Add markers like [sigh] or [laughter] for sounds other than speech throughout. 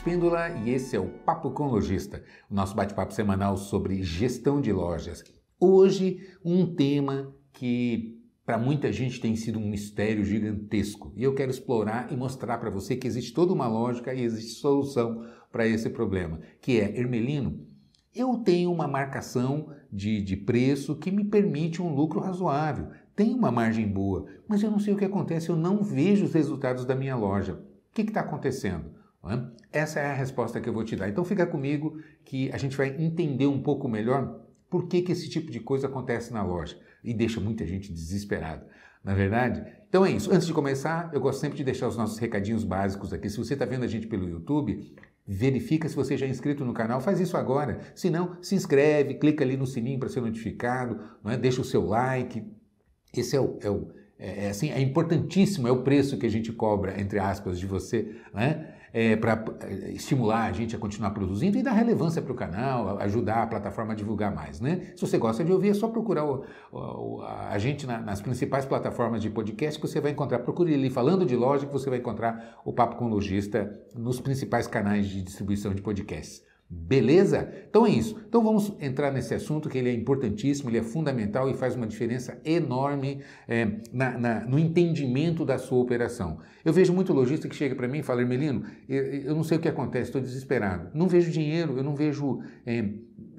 Espíndola e esse é o Papo com Lojista, o nosso bate-papo semanal sobre gestão de lojas. Hoje, um tema que para muita gente tem sido um mistério gigantesco e eu quero explorar e mostrar para você que existe toda uma lógica e existe solução para esse problema, que é, Ermelino, eu tenho uma marcação de, de preço que me permite um lucro razoável, tem uma margem boa, mas eu não sei o que acontece, eu não vejo os resultados da minha loja. O que está acontecendo? É? Essa é a resposta que eu vou te dar. Então fica comigo que a gente vai entender um pouco melhor por que, que esse tipo de coisa acontece na loja e deixa muita gente desesperada. Na é verdade? Então é isso. Antes de começar, eu gosto sempre de deixar os nossos recadinhos básicos aqui. Se você está vendo a gente pelo YouTube, verifica se você já é inscrito no canal, faz isso agora. Se não, se inscreve, clica ali no sininho para ser notificado, é? deixa o seu like. Esse é o, é o é, é, assim, é importantíssimo, é o preço que a gente cobra, entre aspas, de você, né? é, para é, estimular a gente a continuar produzindo e dar relevância para o canal, ajudar a plataforma a divulgar mais. Né? Se você gosta de ouvir, é só procurar o, o, a gente na, nas principais plataformas de podcast que você vai encontrar. Procure ele falando de loja que você vai encontrar o Papo com o Logista nos principais canais de distribuição de podcasts. Beleza? Então é isso. Então vamos entrar nesse assunto que ele é importantíssimo, ele é fundamental e faz uma diferença enorme é, na, na, no entendimento da sua operação. Eu vejo muito lojista que chega para mim e fala, Ermelino, eu, eu, não sei o que acontece, estou desesperado. Não vejo dinheiro, eu não vejo... É,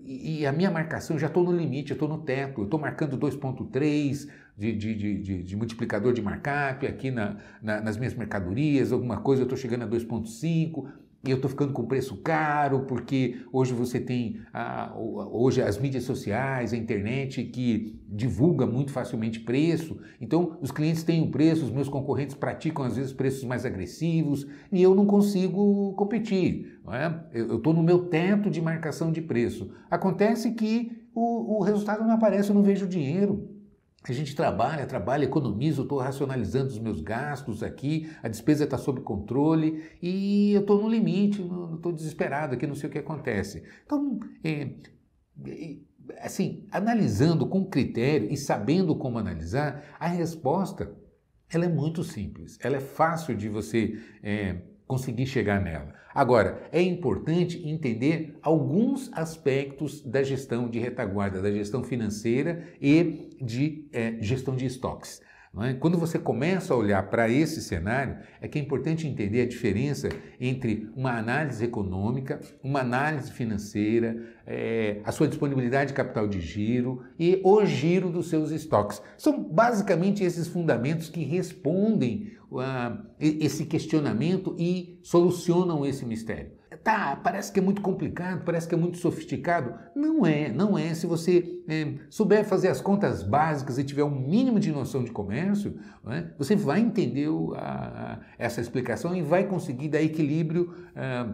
e a minha marcação, já estou no limite, eu estou no teto, eu estou marcando 2.3 de, de, de, de, multiplicador de markup aqui na, nas minhas mercadorias, alguma coisa, eu estou chegando a 2.5 eu estou ficando com preço caro, porque hoje você tem a, hoje as mídias sociais, a internet que divulga muito facilmente preço. Então, os clientes têm um preço, os meus concorrentes praticam às vezes preços mais agressivos e eu não consigo competir. Não é? Eu estou no meu teto de marcação de preço. Acontece que o, o resultado não aparece, eu não vejo dinheiro. A gente trabalha, trabalha, economizo, estou racionalizando os meus gastos aqui, a despesa está sob controle e eu estou no limite, estou desesperado aqui, não sei o que acontece. Então, é, é, assim, analisando com critério e sabendo como analisar, a resposta ela é muito simples, ela é fácil de você é, conseguir chegar nela. Agora, é importante entender alguns aspectos da gestão de retaguarda, da gestão financeira e de é, gestão de estoques. É? Quando você começa a olhar para esse cenário, é que é importante entender a diferença entre uma análise econômica, uma análise financeira, é, a sua disponibilidade de capital de giro e o giro dos seus estoques. São basicamente esses fundamentos que respondem uh, esse questionamento e solucionam esse mistério. Tá, parece que é muito complicado, parece que é muito sofisticado. Não é, não é. Se você é, souber fazer as contas básicas e tiver um mínimo de noção de comércio, né, você vai entender o, a, a, essa explicação e vai conseguir dar equilíbrio. Ah,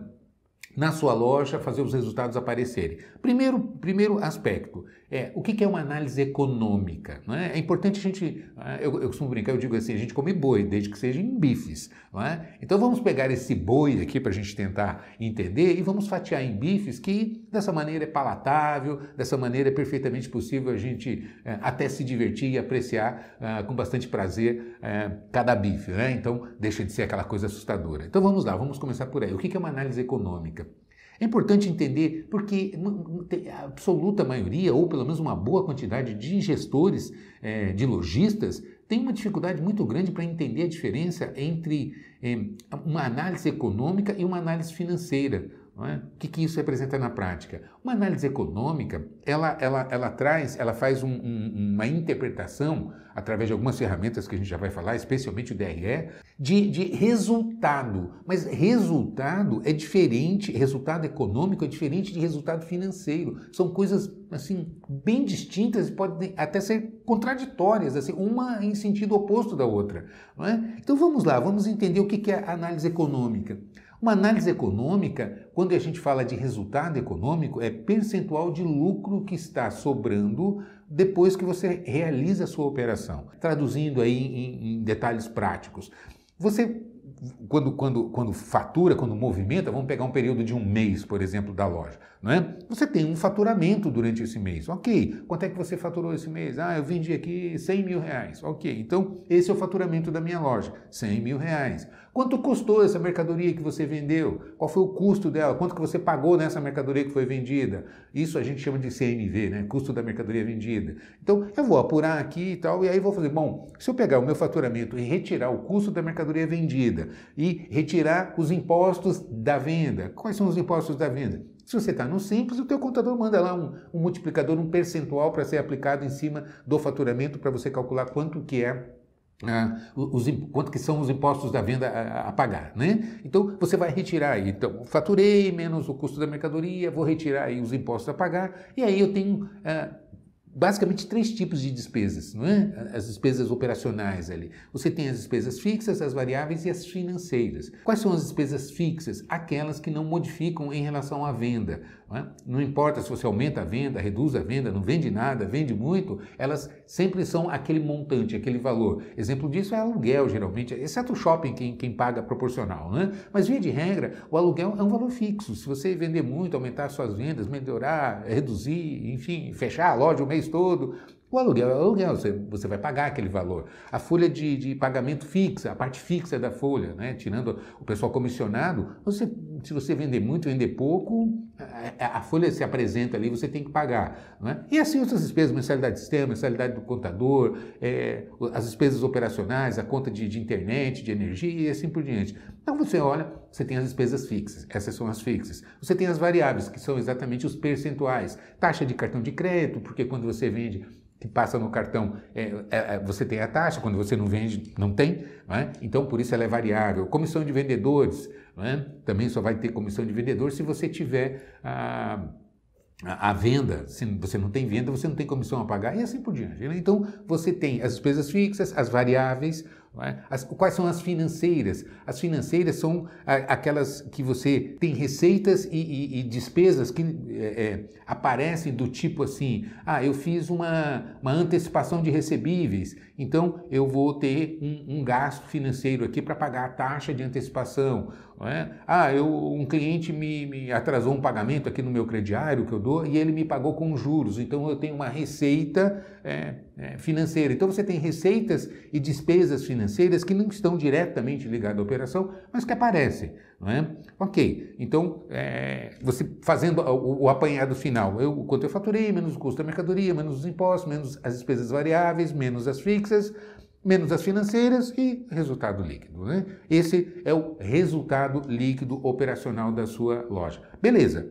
na sua loja, fazer os resultados aparecerem. Primeiro, primeiro aspecto, é, o que é uma análise econômica? É? é? importante a gente. Ah, eu, eu, costumo brincar, eu digo assim: a gente come boi, desde que seja em bifes. É? Então vamos pegar esse boi aqui para a gente tentar entender e vamos fatiar em bifes que dessa maneira é palatável, dessa maneira é perfeitamente possível a gente é, até se divertir e apreciar ah, com bastante prazer eh, cada bife. Né? Então deixa de ser aquela coisa assustadora. Então vamos lá, vamos começar por aí. O que é uma análise econômica? É importante entender porque a absoluta maioria, ou pelo menos uma boa quantidade de gestores, é, de lojistas, tem uma dificuldade muito grande para entender a diferença entre é, uma análise econômica e uma análise financeira. É? O que, que, isso representa na prática? Uma análise econômica, ela, ela, ela traz, ela faz um, um, uma interpretação, através de algumas ferramentas que a gente já vai falar, especialmente o DRE, de, de resultado. Mas resultado é diferente, resultado econômico é diferente de resultado financeiro. São coisas, assim, bem distintas e podem até ser contraditórias, assim, uma em sentido oposto da outra. É? Então vamos lá, vamos entender o que, que é análise econômica. Uma análise econômica quando a gente fala de resultado econômico, é percentual de lucro que está sobrando depois que você realiza a sua operação. Traduzindo aí em, em detalhes práticos, você quando, quando, quando fatura, quando movimenta, vamos pegar um período de um mês, por exemplo, da loja, não é? Você tem um faturamento durante esse mês, ok. Quanto é que você faturou esse mês? Ah, eu vendi aqui 100 mil reais, ok. Então, esse é o faturamento da minha loja, 100 mil reais. Quanto custou essa mercadoria que você vendeu? Qual foi o custo dela? Quanto que você pagou nessa mercadoria que foi vendida? Isso a gente chama de CMV, né? Custo da mercadoria vendida. Então, eu vou apurar aqui e tal, e aí vou fazer, bom, se eu pegar o meu faturamento e retirar o custo da mercadoria vendida, venda e retirar os impostos da venda. Quais são os impostos da venda? Se você está no simples, o teu contador manda lá um, um multiplicador, um percentual para ser aplicado em cima do faturamento para você calcular quanto que é ah, os, quanto que são os impostos da venda a, a, pagar, né? Então você vai retirar aí, então faturei menos o custo da mercadoria, vou retirar aí os impostos a pagar e aí eu tenho ah, basicamente três tipos de despesas, não é? As despesas operacionais ali. Você tem as despesas fixas, as variáveis e as financeiras. Quais são as despesas fixas? Aquelas que não modificam em relação à venda. Não, é? não importa se você aumenta a venda, reduz a venda, não vende nada, vende muito, elas sempre são aquele montante, aquele valor. Exemplo disso é aluguel, geralmente, exceto o shopping, quem, quem paga proporcional. Né? Mas, via de regra, o aluguel é um valor fixo. Se você vender muito, aumentar suas vendas, melhorar, reduzir, enfim, fechar a loja o mês todo, o aluguel é aluguel, você, você vai pagar aquele valor. A folha de, de pagamento fixa, a parte fixa da folha, né? tirando o pessoal comissionado, você se você vender muito, vender pouco, é, é, a, folha se apresenta ali, você tem que pagar. Né? E assim outras despesas, mensalidade de sistema, mensalidade do contador, é, as despesas operacionais, a conta de, de, internet, de energia e assim por diante. Então você olha, você tem as despesas fixas, essas são as fixas. Você tem as variáveis, que são exatamente os percentuais. Taxa de cartão de crédito, porque quando você vende, que passa no cartão, é, é, é você tem a taxa, quando você não vende, não tem. Né? Então, por isso ela é variável. Comissão de vendedores, é? Também só vai ter comissão de vendedor se você tiver a, a, venda. Se você não tem venda, você não tem comissão a pagar e assim por diante. Né? Então, você tem as despesas fixas, as variáveis, é? As, quais são as financeiras? As financeiras são aquelas que você tem receitas e, e, e despesas que é, é, aparecem do tipo assim: ah, eu fiz uma, uma antecipação de recebíveis, então eu vou ter um, um gasto financeiro aqui para pagar a taxa de antecipação. É? Ah, eu, um cliente me, me atrasou um pagamento aqui no meu crediário que eu dou e ele me pagou com juros, então eu tenho uma receita é, financeira. Então você tem receitas e despesas financeiras que não estão diretamente ligadas à operação, mas que aparecem, não é? Ok, então é, você fazendo o, o, apanhado final, eu, quanto eu faturei, menos o custo da mercadoria, menos os impostos, menos as despesas variáveis, menos as fixas, menos as financeiras e resultado líquido. Né? Esse é o resultado líquido operacional da sua loja. Beleza,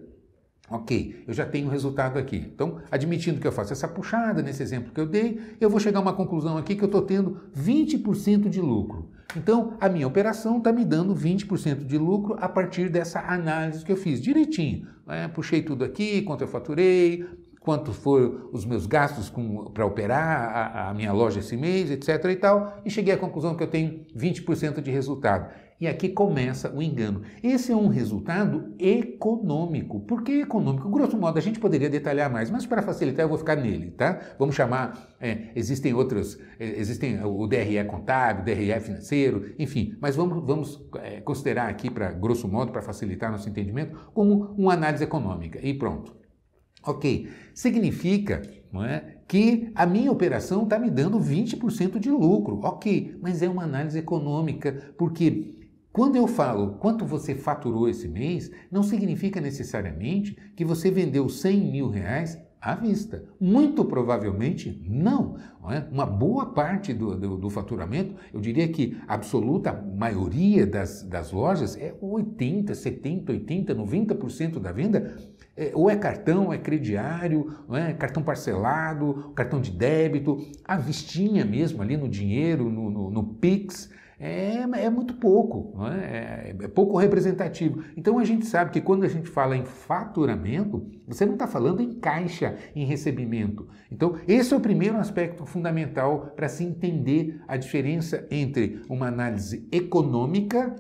Ok, eu já tenho o resultado aqui. Então, admitindo que eu faço essa puxada nesse exemplo que eu dei, eu vou chegar a uma conclusão aqui que eu estou tendo 20% de lucro. Então, a minha operação está me dando 20% de lucro a partir dessa análise que eu fiz direitinho. Né? Puxei tudo aqui, quanto eu faturei, quanto foram os meus gastos para operar a, a, minha loja esse mês, etc. e tal, e cheguei à conclusão que eu tenho 20% de resultado. E aqui começa o engano. Esse é um resultado econômico. Por que econômico? Grosso modo, a gente poderia detalhar mais, mas para facilitar eu vou ficar nele, tá? Vamos chamar, é, existem outros, é, existem o DRE contábil, DRE financeiro, enfim, mas vamos, vamos é, considerar aqui, para grosso modo, para facilitar nosso entendimento, como uma análise econômica. E pronto. Ok, significa é, que a minha operação está me dando 20% de lucro. Ok, mas é uma análise econômica, porque quando eu falo quanto você faturou esse mês, não significa necessariamente que você vendeu 100 mil reais à vista. Muito provavelmente não. Uma boa parte do, do, do, faturamento, eu diria que a absoluta maioria das, das lojas é 80%, 70%, 80%, 90% da venda. É, ou é cartão, é crediário, é? cartão parcelado, cartão de débito, a vistinha mesmo ali no dinheiro, no, no, no Pix é, é muito pouco, é? é? é pouco representativo. Então a gente sabe que quando a gente fala em faturamento, você não está falando em caixa, em recebimento. Então esse é o primeiro aspecto fundamental para se entender a diferença entre uma análise econômica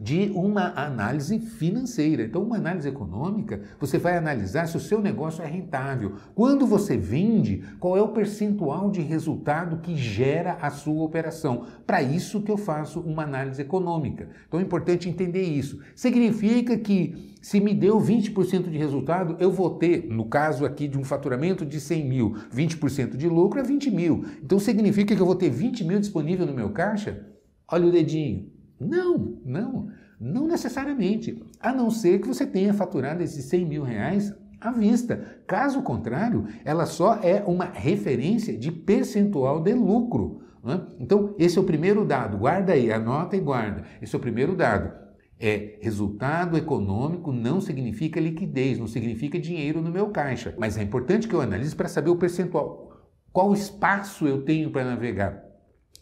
de uma análise financeira. Então, uma análise econômica, você vai analisar se o seu negócio é rentável. Quando você vende, qual é o percentual de resultado que gera a sua operação? Para isso que eu faço uma análise econômica. Então, é importante entender isso. Significa que se me deu 20% de resultado, eu vou ter, no caso aqui de um faturamento de 100 mil, 20% de lucro é 20 mil. Então significa que eu vou ter 20 mil disponível no meu caixa? Olha o dedinho. Não, não, não necessariamente. A não ser que você tenha faturado esses 100 mil reais à vista. Caso contrário, ela só é uma referência de percentual de lucro. Né? Então, esse é o primeiro dado. Guarda aí, anota e guarda. Esse é o primeiro dado. É, resultado econômico não significa liquidez, não significa dinheiro no meu caixa. Mas é importante que eu analise para saber o percentual. Qual espaço eu tenho para navegar?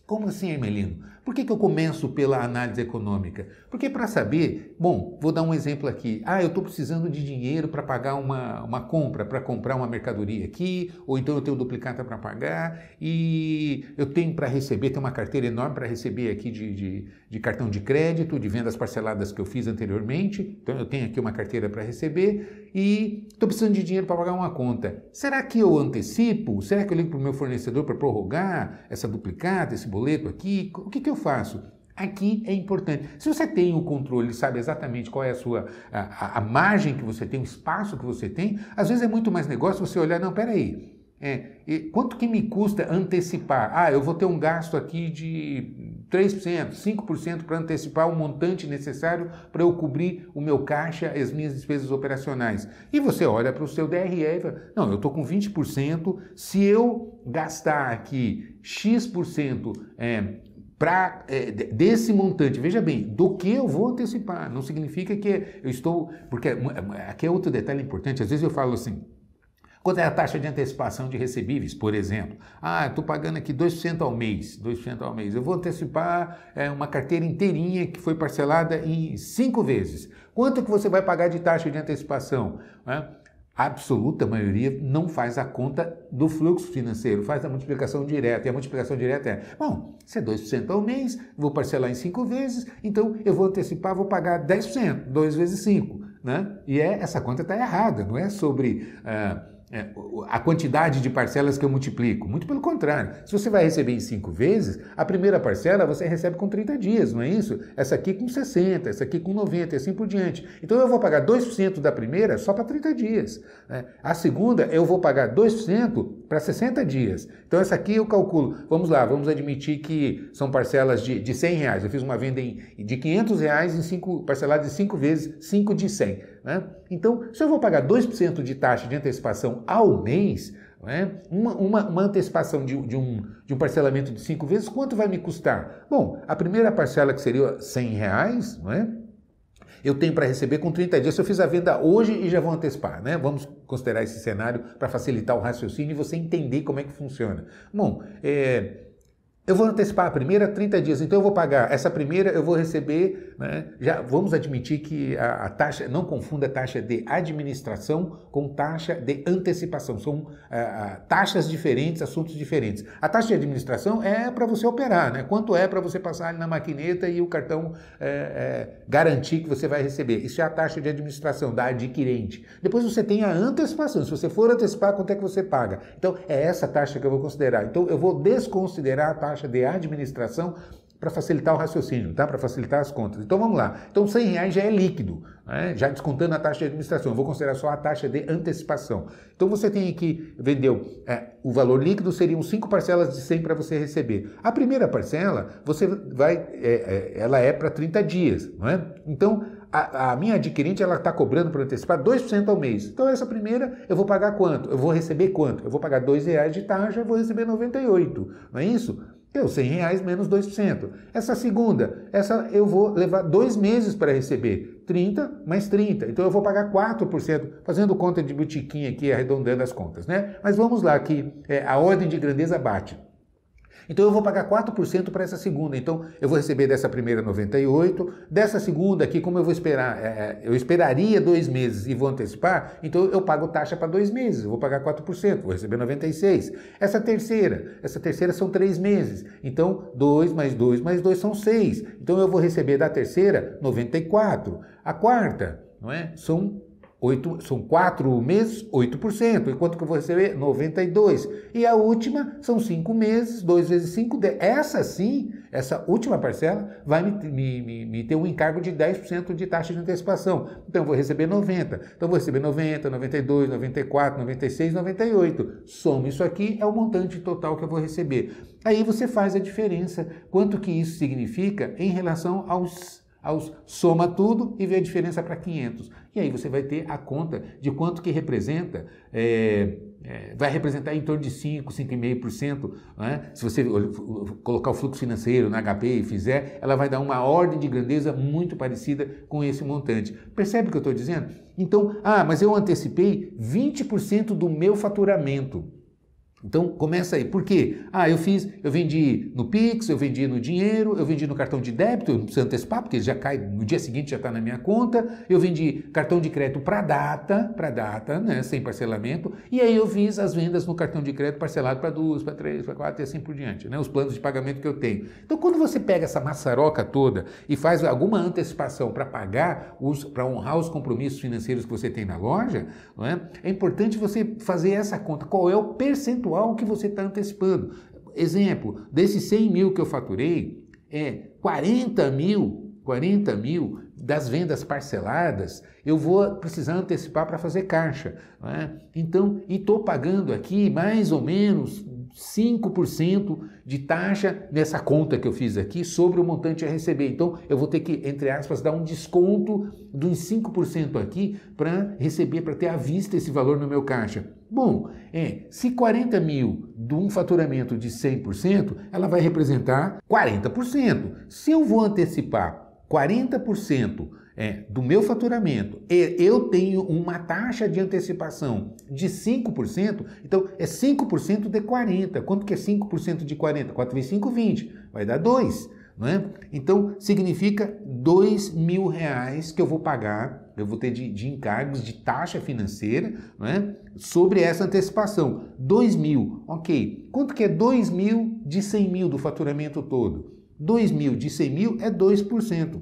Como assim, Hermelino? Por que, que eu começo pela análise econômica? Porque para saber, bom, vou dar um exemplo aqui. Ah, eu estou precisando de dinheiro para pagar uma, uma compra, para comprar uma mercadoria aqui, ou então eu tenho duplicata para pagar e eu tenho para receber, tem uma carteira enorme para receber aqui de, de, de cartão de crédito, de vendas parceladas que eu fiz anteriormente. Então eu tenho aqui uma carteira para receber e estou precisando de dinheiro para pagar uma conta. Será que eu antecipo? Será que eu ligo para o meu fornecedor para prorrogar essa duplicata, esse boleto aqui? O que, que eu faço? Aqui é importante. Se você tem o controle, sabe exatamente qual é a sua a, a, margem que você tem, o espaço que você tem, às vezes é muito mais negócio você olhar, não, peraí, é, quanto que me custa antecipar? Ah, eu vou ter um gasto aqui de 3%, 5% para antecipar o montante necessário para eu cobrir o meu caixa, as minhas despesas operacionais. E você olha para o seu DRE e fala, não, eu estou com 20%, se eu gastar aqui X% é, para é, desse montante, veja bem, do que eu vou antecipar. Não significa que eu estou. Porque é é aqui é outro detalhe importante. Às vezes eu falo assim. Quanto é a taxa de antecipação de recebíveis, por exemplo? Ah, estou pagando aqui 2% ao mês, 2% ao mês. Eu vou antecipar é, uma carteira inteirinha que foi parcelada em cinco vezes. Quanto que você vai pagar de taxa de antecipação? a absoluta maioria não faz a conta do fluxo financeiro, faz a multiplicação direta. E a multiplicação direta é: bom, se é 2% ao mês, vou parcelar em 5 vezes, então eu vou antecipar, vou pagar 10%, 2 vezes 5. Né? E é, essa conta está errada, não é sobre. Uh, é, a quantidade de parcelas que eu multiplico. Muito pelo contrário. Se você vai receber em cinco vezes, a primeira parcela você recebe com 30 dias, não é isso? Essa aqui com 60, essa aqui com 90 e assim por diante. Então eu vou pagar 2% da primeira só para 30 dias. Né? A segunda eu vou pagar 2% para 60 dias. Então essa aqui eu calculo. Vamos lá, vamos admitir que são parcelas de, de 100 reais. Eu fiz uma venda em, de 500 reais em cinco, parcelado de cinco vezes, 5 de 100. Né? Então, se eu vou pagar 2% de taxa de antecipação ao mês, né? uma, uma, uma, antecipação de, de, um, de um parcelamento de cinco vezes, quanto vai me custar? Bom, a primeira parcela que seria 100 reais, não é? eu tenho para receber com 30 dias. Se eu fiz a venda hoje e já vou antecipar, né? Vamos considerar esse cenário para facilitar o raciocínio e você entender como é que funciona. Bom, é, eu vou antecipar a primeira 30 dias, então eu vou pagar essa primeira, eu vou receber, né, já vamos admitir que a, a, taxa, não confunda a taxa de administração com taxa de antecipação, são a, é, a, taxas diferentes, assuntos diferentes. A taxa de administração é para você operar, né? quanto é para você passar ali na maquineta e o cartão é, é, garantir que você vai receber. Isso é a taxa de administração da adquirente. Depois você tem a antecipação, se você for antecipar, quanto é que você paga? Então é essa taxa que eu vou considerar. Então eu vou desconsiderar a taxa taxa de administração para facilitar o raciocínio, tá? Para facilitar as contas. Então vamos lá. Então 100 reais já é líquido, né? já descontando a taxa de administração. Eu vou considerar só a taxa de antecipação. Então você tem que vendeu é, o valor líquido seriam cinco parcelas de 100 para você receber. A primeira parcela você vai, é, é, ela é para 30 dias, não é? Então a, a, minha adquirente ela está cobrando para antecipar 2% ao mês. Então, essa primeira eu vou pagar quanto? Eu vou receber quanto? Eu vou pagar dois reais de taxa, eu vou receber 98. Não é isso? Deu 100 reais menos 2%. Essa segunda, essa eu vou levar dois meses para receber. 30 mais 30. Então eu vou pagar 4%, fazendo conta de botiquinha aqui, arredondando as contas, né? Mas vamos lá, que é, a ordem de grandeza bate. Então eu vou pagar 4% para essa segunda. Então eu vou receber dessa primeira 98, dessa segunda aqui, como eu vou esperar? É, é, eu esperaria dois meses e vou antecipar, então eu pago taxa para dois meses, vou pagar 4%, vou receber 96. Essa terceira, essa terceira são três meses. Então 2 mais 2 mais 2 são 6. Então eu vou receber da terceira 94. A quarta, não é? São 8, são 4 meses, 8%. E quanto que eu vou receber 92%. E a última são 5 meses, 2 vezes 5. Essa sim, essa última parcela, vai me, me, me ter um encargo de 10% de taxa de antecipação. Então eu vou receber 90%. Então eu vou receber 90%, 92%, 94%, 96%, 98%. Soma isso aqui, é o montante total que eu vou receber. Aí você faz a diferença, quanto que isso significa em relação aos aos, soma tudo e vê a diferença para 500. E aí você vai ter a conta de quanto que representa, é, é, vai representar em torno de 5, 5,5%. Né? Se você colocar o fluxo financeiro na HP e fizer, ela vai dar uma ordem de grandeza muito parecida com esse montante. Percebe o que eu estou dizendo? Então, ah, mas eu antecipei 20% do meu faturamento. Então começa aí. Por quê? Ah, eu fiz, eu vendi no Pix, eu vendi no dinheiro, eu vendi no cartão de débito, eu não preciso antecipar, porque ele já cai, no dia seguinte já está na minha conta, eu vendi cartão de crédito para data, para data, né? Sem parcelamento, e aí eu fiz as vendas no cartão de crédito parcelado para duas, para três, para quatro e assim por diante, né? Os planos de pagamento que eu tenho. Então, quando você pega essa maçaroca toda e faz alguma antecipação para pagar, para honrar os compromissos financeiros que você tem na loja, é? é importante você fazer essa conta. Qual é o percentual? percentual que você está antecipando. Exemplo, desses 100 mil que eu faturei, é 40 mil, 40 mil das vendas parceladas, eu vou precisar antecipar para fazer caixa. né? Então, e estou pagando aqui mais ou menos 5% de taxa nessa conta que eu fiz aqui sobre o montante a receber. Então, eu vou ter que, entre aspas, dar um desconto dos 5% aqui para receber, para ter à vista esse valor no meu caixa. Bom, é, se 40 mil de um faturamento de 100%, ela vai representar 40%. Se eu vou antecipar 40% é, do meu faturamento, e eu tenho uma taxa de antecipação de 5%, então é 5% de 40. Quanto que é 5% de 40? 4 vezes 5, 20. Vai dar 2. Né? Então, significa 2 mil reais que eu vou pagar, eu vou ter de, de encargos, de taxa financeira, né? sobre essa antecipação. 2 mil, ok. Quanto que é 2 mil de 100 mil do faturamento todo? 2 mil de 100 mil é 2%.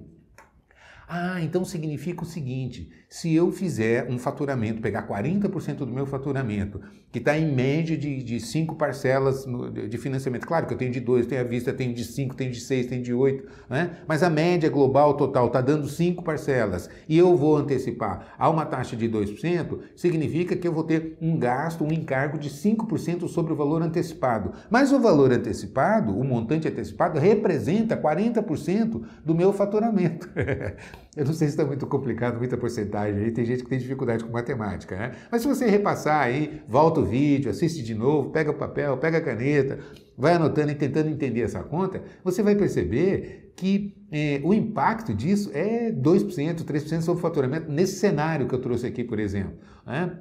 Ah, então significa o seguinte: se eu fizer um faturamento, pegar 40% do meu faturamento, que está em média de, de cinco parcelas de financiamento, claro que eu tenho de dois, tenho à vista, tenho de cinco, tenho de seis, tenho de oito, né? mas a média global total está dando cinco parcelas e eu vou antecipar a uma taxa de 2%, significa que eu vou ter um gasto, um encargo de 5% sobre o valor antecipado. Mas o valor antecipado, o montante antecipado, representa 40% do meu faturamento. [laughs] Eu não sei se está muito complicado, muita porcentagem aí, tem gente que tem dificuldade com matemática, né? Mas se você repassar aí, volta o vídeo, assiste de novo, pega o papel, pega a caneta, vai anotando e tentando entender essa conta, você vai perceber que é, o impacto disso é 2%, 3% sobre o faturamento nesse cenário que eu trouxe aqui, por exemplo. Né?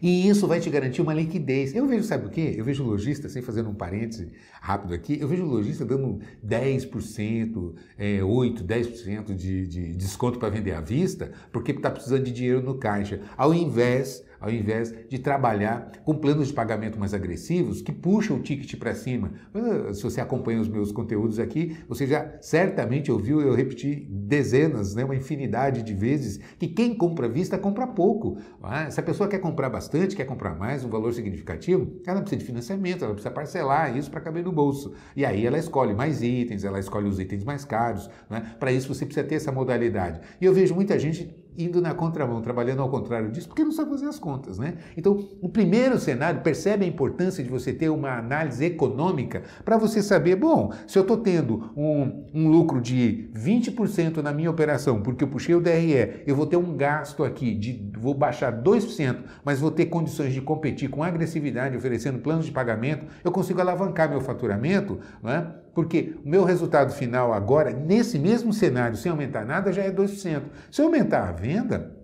E isso vai te garantir uma liquidez. Eu vejo, sabe o quê? Eu vejo lojista, sem fazer um parêntese rápido aqui, eu vejo lojista dando 10%, é, 8%, 10% de, de desconto para vender à vista, porque está precisando de dinheiro no caixa, ao invés ao invés de trabalhar com planos de pagamento mais agressivos que puxam o ticket para cima. Ah, se você acompanha os meus conteúdos aqui, você já certamente ouviu eu repetir dezenas, né, uma infinidade de vezes, que quem compra à vista compra pouco. Ah, se a pessoa quer comprar bastante, quer comprar mais, um valor significativo, ela precisa de financiamento, ela precisa parcelar isso para caber no bolso. E aí ela escolhe mais itens, ela escolhe os itens mais caros. Né? Para isso você precisa ter essa modalidade. E eu vejo muita gente indo na contramão, trabalhando ao contrário disso, porque não sabe fazer as contas, né? Então, o primeiro cenário percebe a importância de você ter uma análise econômica para você saber, bom, se eu estou tendo um, um, lucro de 20% na minha operação, porque eu puxei o DRE, eu vou ter um gasto aqui de vou baixar 2%, mas vou ter condições de competir com agressividade, oferecendo planos de pagamento, eu consigo alavancar meu faturamento, né? Porque o meu resultado final agora, nesse mesmo cenário, sem aumentar nada, já é 2%. Se eu aumentar a venda,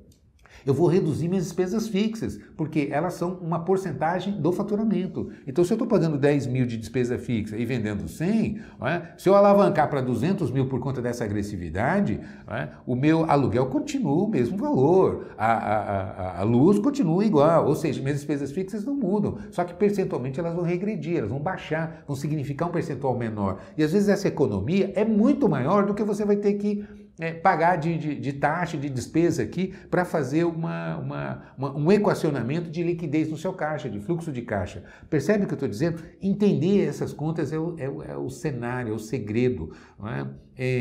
eu vou reduzir minhas despesas fixas, porque elas são uma porcentagem do faturamento. Então, se eu estou pagando 10 mil de despesa fixa e vendendo 100, é? se eu alavancar para 200 mil por conta dessa agressividade, é? o meu aluguel continua o mesmo valor, a, a, a, a luz continua igual, ou seja, minhas despesas fixas não mudam, só que percentualmente elas vão regredir, elas vão baixar, vão significar um percentual menor. E às vezes essa economia é muito maior do que você vai ter que é, pagar de, de, de, taxa, de despesa aqui, para fazer uma, uma, uma, um equacionamento de liquidez no seu caixa, de fluxo de caixa. Percebe o que eu estou dizendo? Entender essas contas é o, é, é o cenário, é o segredo. É?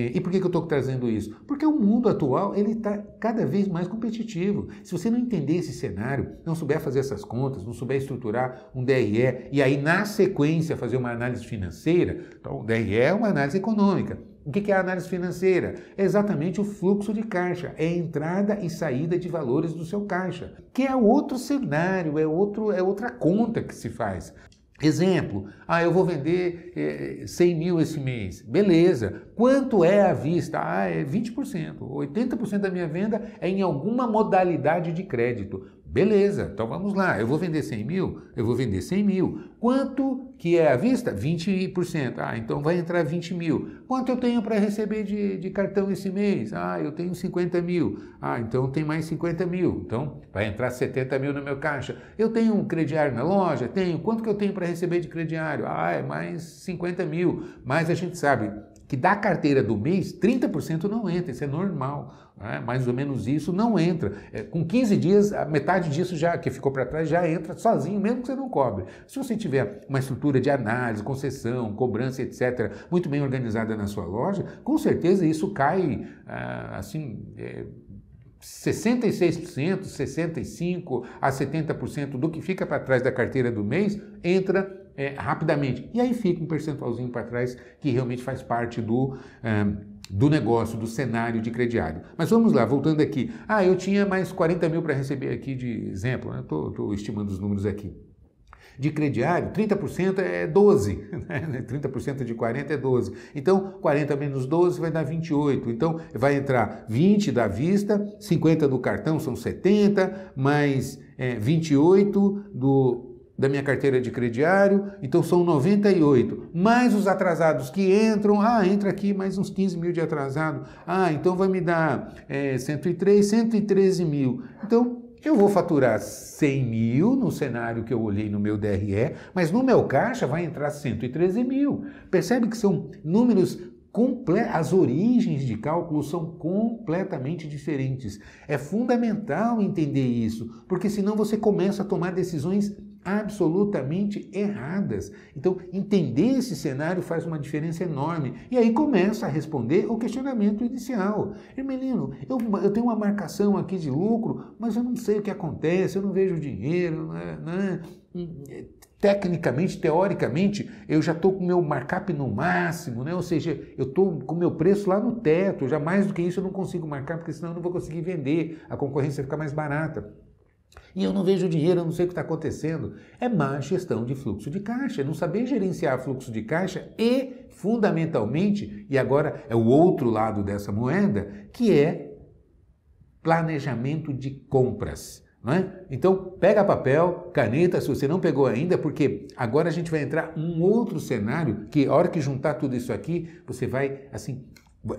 é, e por que, que eu estou trazendo isso? Porque o mundo atual ele está cada vez mais competitivo. Se você não entender esse cenário, não souber fazer essas contas, não souber estruturar um DRE e aí na sequência fazer uma análise financeira, então o DRE é uma análise econômica. O que é a análise financeira? É exatamente o fluxo de caixa, é a entrada e saída de valores do seu caixa, que é outro cenário, é, outro, é outra conta que se faz. Exemplo, ah, eu vou vender é, eh, 100 eh, mil esse mês. Beleza. Quanto é à vista? Ah, é 20%. 80% da minha venda é em alguma modalidade de crédito. Beleza, então vamos lá. Eu vou vender 100 mil? Eu vou vender 100 mil. Quanto que é à vista? 20%. Ah, então vai entrar 20 mil. Quanto eu tenho para receber de, de cartão esse mês? Ah, eu tenho 50 mil. Ah, então tem mais 50 mil. Então vai entrar 70 mil no meu caixa. Eu tenho um crediário na loja? Tenho. Quanto que eu tenho para receber de crediário? Ah, é mais 50 mil. Mas a gente sabe que da carteira do mês, 30% não entra. Isso é normal. Né? mais ou menos isso, não entra. É, com 15 dias, a metade disso já que ficou para trás já entra sozinho, mesmo que você não cobre. Se você tiver uma estrutura de análise, concessão, cobrança, etc., muito bem organizada na sua loja, com certeza isso cai ah, assim. É, 66%, 65% a 70% do que fica para trás da carteira do mês entra é, rapidamente. E aí fica um percentualzinho para trás que realmente faz parte do eh, do negócio, do cenário de crediário. Mas vamos lá, voltando aqui. Ah, eu tinha mais 40 mil para receber aqui de exemplo, estou né? estimando os números aqui. De crediário, 30% é 12, né? 30% [laughs] de 40 é 12. Então, 40 menos 12 vai dar 28. Então, vai entrar 20 da vista, 50 do cartão são 70, mais é, 28 do da minha carteira de crediário, então são 98, mais os atrasados que entram, ah, entra aqui mais uns 15 mil de atrasado, ah, então vai me dar é, 103, 113 mil. Então, eu vou faturar 100 mil no cenário que eu olhei no meu DRE, mas no meu caixa vai entrar 113 mil. Percebe que são números as origens de cálculo são completamente diferentes. É fundamental entender isso, porque senão você começa a tomar decisões absolutamente erradas. Então, entender esse cenário faz uma diferença enorme. E aí começa a responder o questionamento inicial. Hermelino, eu, eu tenho uma marcação aqui de lucro, mas eu não sei o que acontece, eu não vejo dinheiro, né? né? Hum, é, tecnicamente, teoricamente, eu já estou com meu markup no máximo, né? ou seja, eu estou com meu preço lá no teto, já mais do que isso eu não consigo marcar, porque senão eu não vou conseguir vender, a concorrência fica mais barata. E eu não vejo dinheiro, eu não sei o que está acontecendo. É má gestão de fluxo de caixa, não saber gerenciar fluxo de caixa e, fundamentalmente, e agora é o outro lado dessa moeda, que é planejamento de compras. É? Então, pega papel, caneta, se você não pegou ainda, porque agora a gente vai entrar um outro cenário que, a hora que juntar tudo isso aqui, você vai, assim,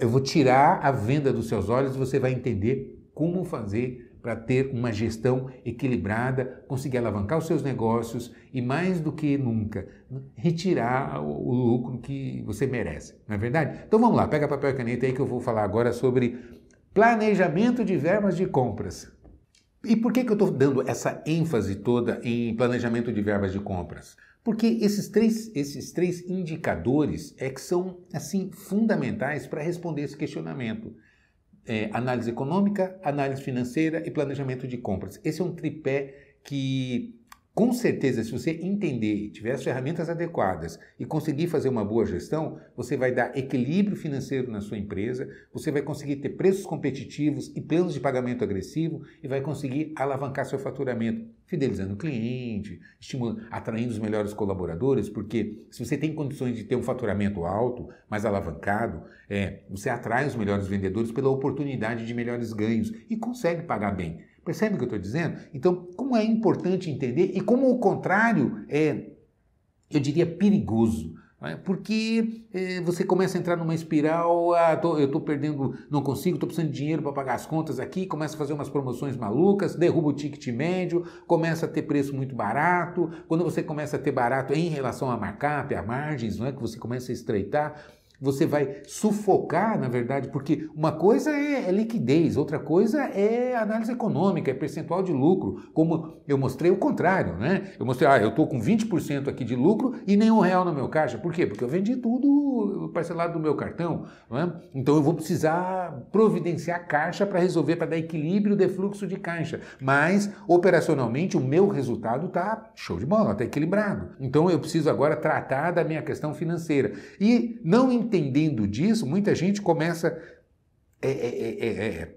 eu vou tirar a venda dos seus olhos e você vai entender como fazer para ter uma gestão equilibrada, conseguir alavancar os seus negócios e, mais do que nunca, retirar o lucro que você merece, não é verdade? Então vamos lá, pega papel e caneta aí que eu vou falar agora sobre planejamento de verbas de compras. E por que, que eu estou dando essa ênfase toda em planejamento de verbas de compras? Porque esses três, esses três indicadores é que são assim fundamentais para responder esse questionamento é, análise econômica, análise financeira e planejamento de compras. Esse é um tripé que com certeza, se você entender, tiver as ferramentas adequadas e conseguir fazer uma boa gestão, você vai dar equilíbrio financeiro na sua empresa, você vai conseguir ter preços competitivos e planos de pagamento agressivo e vai conseguir alavancar seu faturamento, fidelizando o cliente, estimulando, atraindo os melhores colaboradores, porque se você tem condições de ter um faturamento alto, mais alavancado, é, você atrai os melhores vendedores pela oportunidade de melhores ganhos e consegue pagar bem. Percebe o que eu estou dizendo? Então, como é importante entender e como o contrário é, eu diria, perigoso. É? Porque é, você começa a entrar numa espiral, ah, tô, eu estou perdendo, não consigo, estou precisando de dinheiro para pagar as contas aqui, começa a fazer umas promoções malucas, derruba o ticket médio, começa a ter preço muito barato. Quando você começa a ter barato em relação a markup, a margens, não é? que você começa a estreitar, você vai sufocar, na verdade, porque uma coisa é, é, liquidez, outra coisa é análise econômica, é percentual de lucro. Como eu mostrei o contrário, né? Eu mostrei, ah, eu estou com 20% aqui de lucro e nenhum real no meu caixa. Por quê? Porque eu vendi tudo parcelado do meu cartão, né? Então eu vou precisar providenciar caixa para resolver, para dar equilíbrio de fluxo de caixa. Mas, operacionalmente, o meu resultado está show de bola, está equilibrado. Então eu preciso agora tratar da minha questão financeira. E não entendendo disso, muita gente começa é é, é, é, é,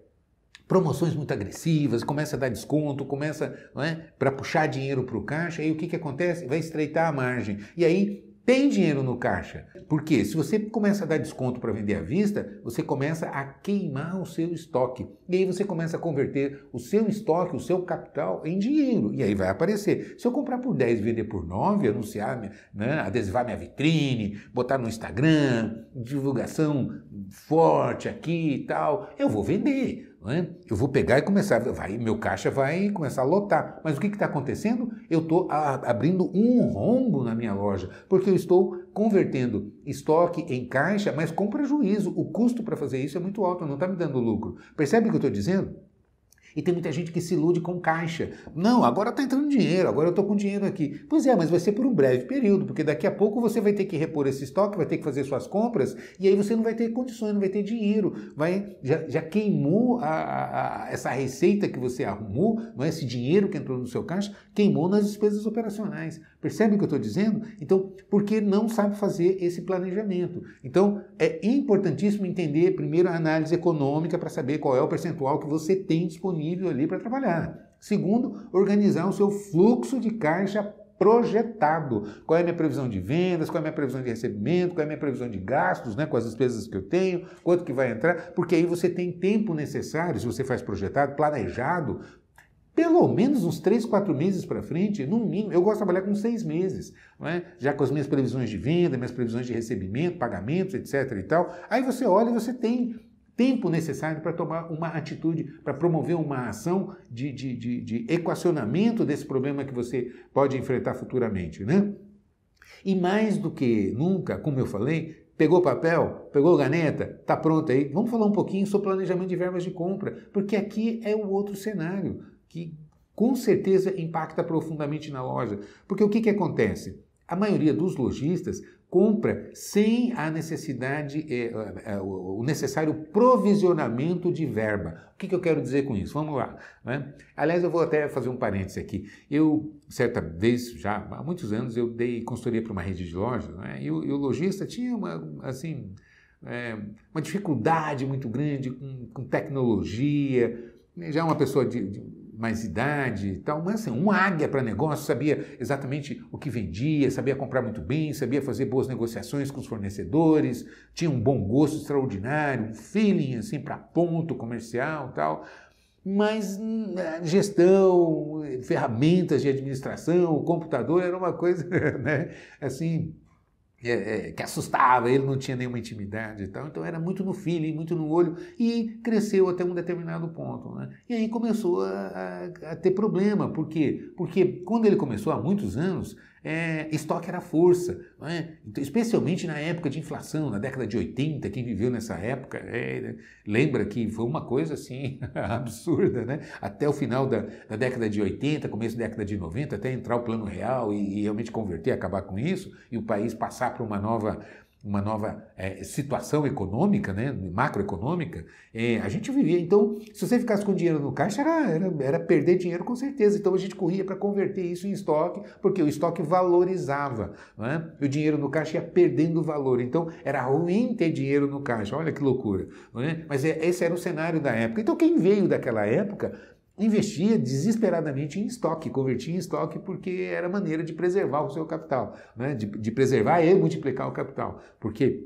promoções muito agressivas, começa a dar desconto, começa é, para puxar dinheiro para o caixa, e aí o que, que acontece? Vai estreitar a margem. E aí tem dinheiro no caixa. Porque se você começa a dar desconto para vender à vista, você começa a queimar o seu estoque. E aí você começa a converter o seu estoque, o seu capital em dinheiro. E aí vai aparecer. Se eu comprar por 10 vender por 9, anunciar, né, adesivar minha vitrine, botar no Instagram, divulgação forte aqui e tal, eu vou vender. É? Eu vou pegar e começar, vai, meu caixa vai começar a lotar. Mas o que está acontecendo? Eu estou abrindo um rombo na minha loja, porque eu estou convertendo estoque em caixa, mas com prejuízo. O custo para fazer isso é muito alto, não está me dando lucro. Percebe o que eu estou dizendo? E tem muita gente que se ilude com caixa. Não, agora está entrando dinheiro, agora eu estou com dinheiro aqui. Pois é, mas vai ser por um breve período, porque daqui a pouco você vai ter que repor esse estoque, vai ter que fazer suas compras, e aí você não vai ter condições, não vai ter dinheiro. Vai, já, já queimou a, a, a, essa receita que você arrumou, não é? esse dinheiro que entrou no seu caixa, queimou nas despesas operacionais. Percebe o que eu estou dizendo? Então, porque não sabe fazer esse planejamento. Então, é importantíssimo entender primeiro a análise econômica para saber qual é o percentual que você tem disponível disponível ali para trabalhar. Segundo, organizar o seu fluxo de caixa projetado. Qual é a minha previsão de vendas, qual é a minha previsão de recebimento, qual é a minha previsão de gastos, né, com as despesas que eu tenho, quanto que vai entrar, porque aí você tem tempo necessário, se você faz projetado, planejado, pelo menos uns 3, 4 meses para frente, no mínimo, eu gosto de trabalhar com 6 meses, é? já com as minhas previsões de venda, minhas previsões de recebimento, pagamentos, etc. e tal. Aí você olha e você tem tempo necessário para tomar uma atitude, para promover uma ação de, de, de, de, equacionamento desse problema que você pode enfrentar futuramente, né? E mais do que nunca, como eu falei, pegou papel, pegou caneta, tá pronto aí. Vamos falar um pouquinho sobre planejamento de verbas de compra, porque aqui é o outro cenário que com certeza impacta profundamente na loja. Porque o que, que acontece? A maioria dos lojistas compra sem a necessidade, eh, eh, eh, o necessário provisionamento de verba. O que, eu quero dizer com isso? Vamos lá. Né? Aliás, eu vou até fazer um parênteses aqui. Eu, certa vez, já há muitos anos, eu dei consultoria para uma rede de lojas né? e, o, e o lojista tinha uma, assim, é, uma dificuldade muito grande com, com tecnologia, né? já é uma pessoa de, de mais idade e tal, mas assim, um águia para negócio, sabia exatamente o que vendia, sabia comprar muito bem, sabia fazer boas negociações com os fornecedores, tinha um bom gosto extraordinário, um feeling assim para ponto comercial tal, mas né, gestão, ferramentas de administração, o computador era uma coisa, [laughs] né, assim, eh, eh, que assustava, ele não tinha nenhuma intimidade e tal. Então era muito no feeling, muito no olho e cresceu até um determinado ponto. Né? E aí começou a, a, a ter problema. Por quê? Porque quando ele começou há muitos anos, é, estoque era força. É? Então, especialmente na época de inflação, na década de 80, quem viveu nessa época é, né, lembra que foi uma coisa assim [laughs] absurda, né? Até o final da, da, década de 80, começo da década de 90, até entrar o Plano Real e, e realmente converter, acabar com isso, e o país passar para uma nova uma nova é, situação econômica, né, macroeconômica, é, a gente vivia. Então, se você ficasse com dinheiro no caixa, era, era, era perder dinheiro com certeza. Então, a gente corria para converter isso em estoque, porque o estoque valorizava. Né? E o dinheiro no caixa ia perdendo valor. Então, era ruim ter dinheiro no caixa. Olha que loucura. Né? Mas é, esse era o cenário da época. Então, quem veio daquela época investia desesperadamente em estoque, convertia em estoque porque era maneira de preservar o seu capital, né? de, de preservar e multiplicar o capital. Porque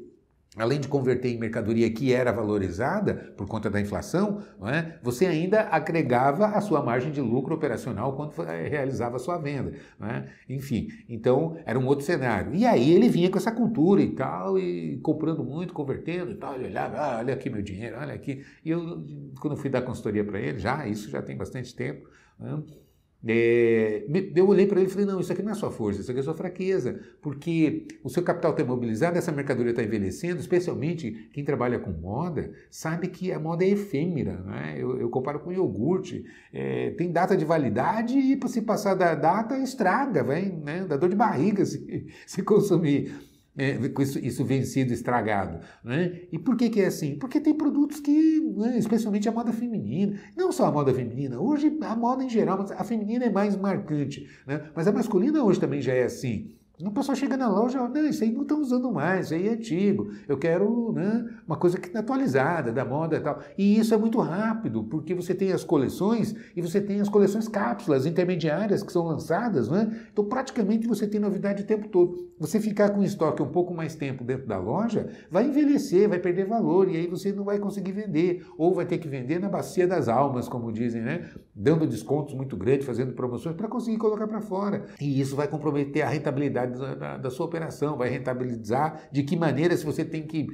além de converter em mercadoria que era valorizada por conta da inflação, é? você ainda agregava a sua margem de lucro operacional quando eh, realizava a sua venda. É? Enfim, então era um outro cenário. E aí ele vinha com essa cultura e tal, e comprando muito, convertendo e tal, ele olhava, ah, olha aqui meu dinheiro, olha aqui. E eu, quando fui dar consultoria para ele, já, isso já tem bastante tempo, é? É, eu olhei para ele e falei: não, isso aqui não é sua força, isso aqui é sua fraqueza, porque o seu capital está imobilizado, essa mercadoria está envelhecendo, especialmente quem trabalha com moda sabe que a moda é efêmera. Né? Eu, eu comparo com iogurte, é, tem data de validade e se passar da data estraga, vem, né? dá dor de barriga [laughs] se, se consumir é, isso, isso, vencido, estragado. Né? E por que, que é assim? Porque tem produtos que, né, especialmente a moda feminina, não só a moda feminina, hoje a moda em geral, mas a feminina é mais marcante, né? mas a masculina hoje também já é assim. O pessoal chega na loja, não, isso aí não estão usando mais, isso aí é antigo. Eu quero né, uma coisa que está atualizada, da moda e tal. E isso é muito rápido, porque você tem as coleções e você tem as coleções cápsulas intermediárias que são lançadas, né? Então praticamente você tem novidade o tempo todo. Você ficar com estoque um pouco mais tempo dentro da loja, vai envelhecer, vai perder valor e aí você não vai conseguir vender ou vai ter que vender na bacia das almas, como dizem, né? Dando descontos muito grandes, fazendo promoções para conseguir colocar para fora. E isso vai comprometer a rentabilidade da, da, da sua operação, vai rentabilizar de que maneira se você tem que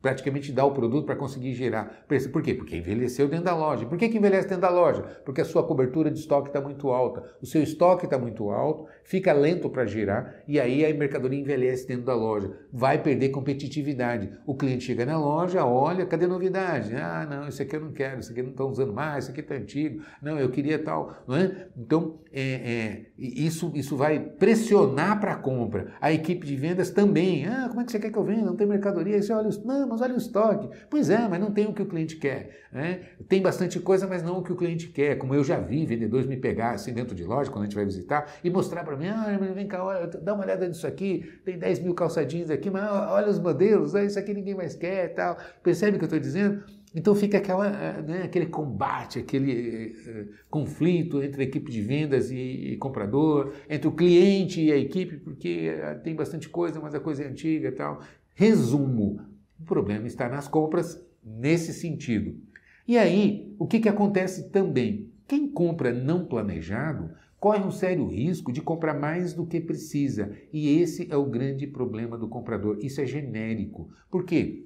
praticamente dar o produto para conseguir gerar preço. Por quê? Porque envelheceu dentro da loja. Por que, que envelhece dentro da loja? Porque a sua cobertura de estoque está muito alta, o seu estoque está muito alto, fica lento para gerar e aí a mercadoria envelhece dentro da loja. Vai perder competitividade. O cliente chega na loja, olha, cadê novidade? Ah, não, isso aqui eu não quero, isso aqui não estão usando mais, isso aqui está antigo, não, eu queria tal. Não é? Então, é, é, isso, isso vai pressionar para a compra. A equipe de vendas também. Ah, como é que você quer que eu venda? Não tem mercadoria. Aí você olha, não, mas olha o estoque. Pois é, mas não tem o que o cliente quer. Né? Tem bastante coisa, mas não o que o cliente quer. Como eu já vi vendedores me pegar assim dentro de loja, quando a gente vai visitar, e mostrar para mim: ah, vem cá, olha, dá uma olhada nisso aqui, tem 10 mil calçadinhos aqui, mas olha os modelos, ah, isso aqui ninguém mais quer e tal. Percebe o que eu estou dizendo? Então fica aquela, eh, né, aquele combate, aquele uh, conflito entre a equipe de vendas e, e, comprador, entre o cliente e a equipe, porque uh, tem bastante coisa, mas a coisa é antiga e tal. Resumo: o problema está nas compras nesse sentido. E aí, o que, que acontece também? Quem compra não planejado corre um sério risco de comprar mais do que precisa. E esse é o grande problema do comprador. Isso é genérico. Por quê?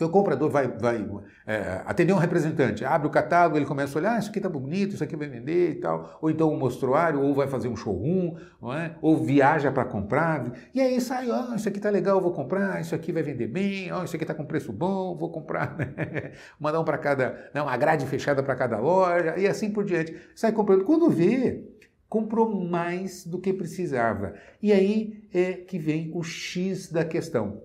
Então o comprador vai, vai é, atender um representante, abre o catálogo, ele começa a olhar, ah, isso aqui está bonito, isso aqui vai vender e tal, ou então um mostruário, ou vai fazer um showroom, é? ou viaja para comprar, e aí sai, ó, oh, isso aqui está legal, vou comprar, isso aqui vai vender bem, ó, oh, isso aqui está com preço bom, vou comprar, [laughs] mandar um para cada, não, né, uma grade fechada para cada loja, e assim por diante. Sai comprando. Quando vê, comprou mais do que precisava. E aí é que vem o X da questão.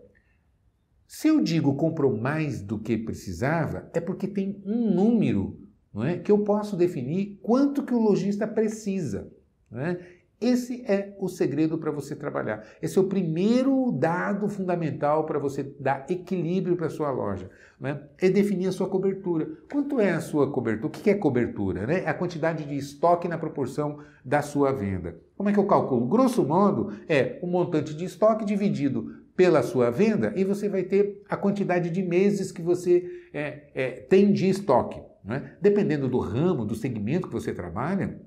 Se eu digo comprou mais do que precisava, é porque tem um número não é, que eu posso definir quanto que o lojista precisa. Não é? Esse é o segredo para você trabalhar. Esse é o primeiro dado fundamental para você dar equilíbrio para sua loja. É? é definir a sua cobertura. Quanto é a sua cobertura? O que é cobertura? Né? É a quantidade de estoque na proporção da sua venda. Como é que eu calculo? Grosso modo, é o montante de estoque dividido pela sua venda e você vai ter a quantidade de meses que você é, é, tem de estoque. Né? Dependendo do ramo, do segmento que você trabalha,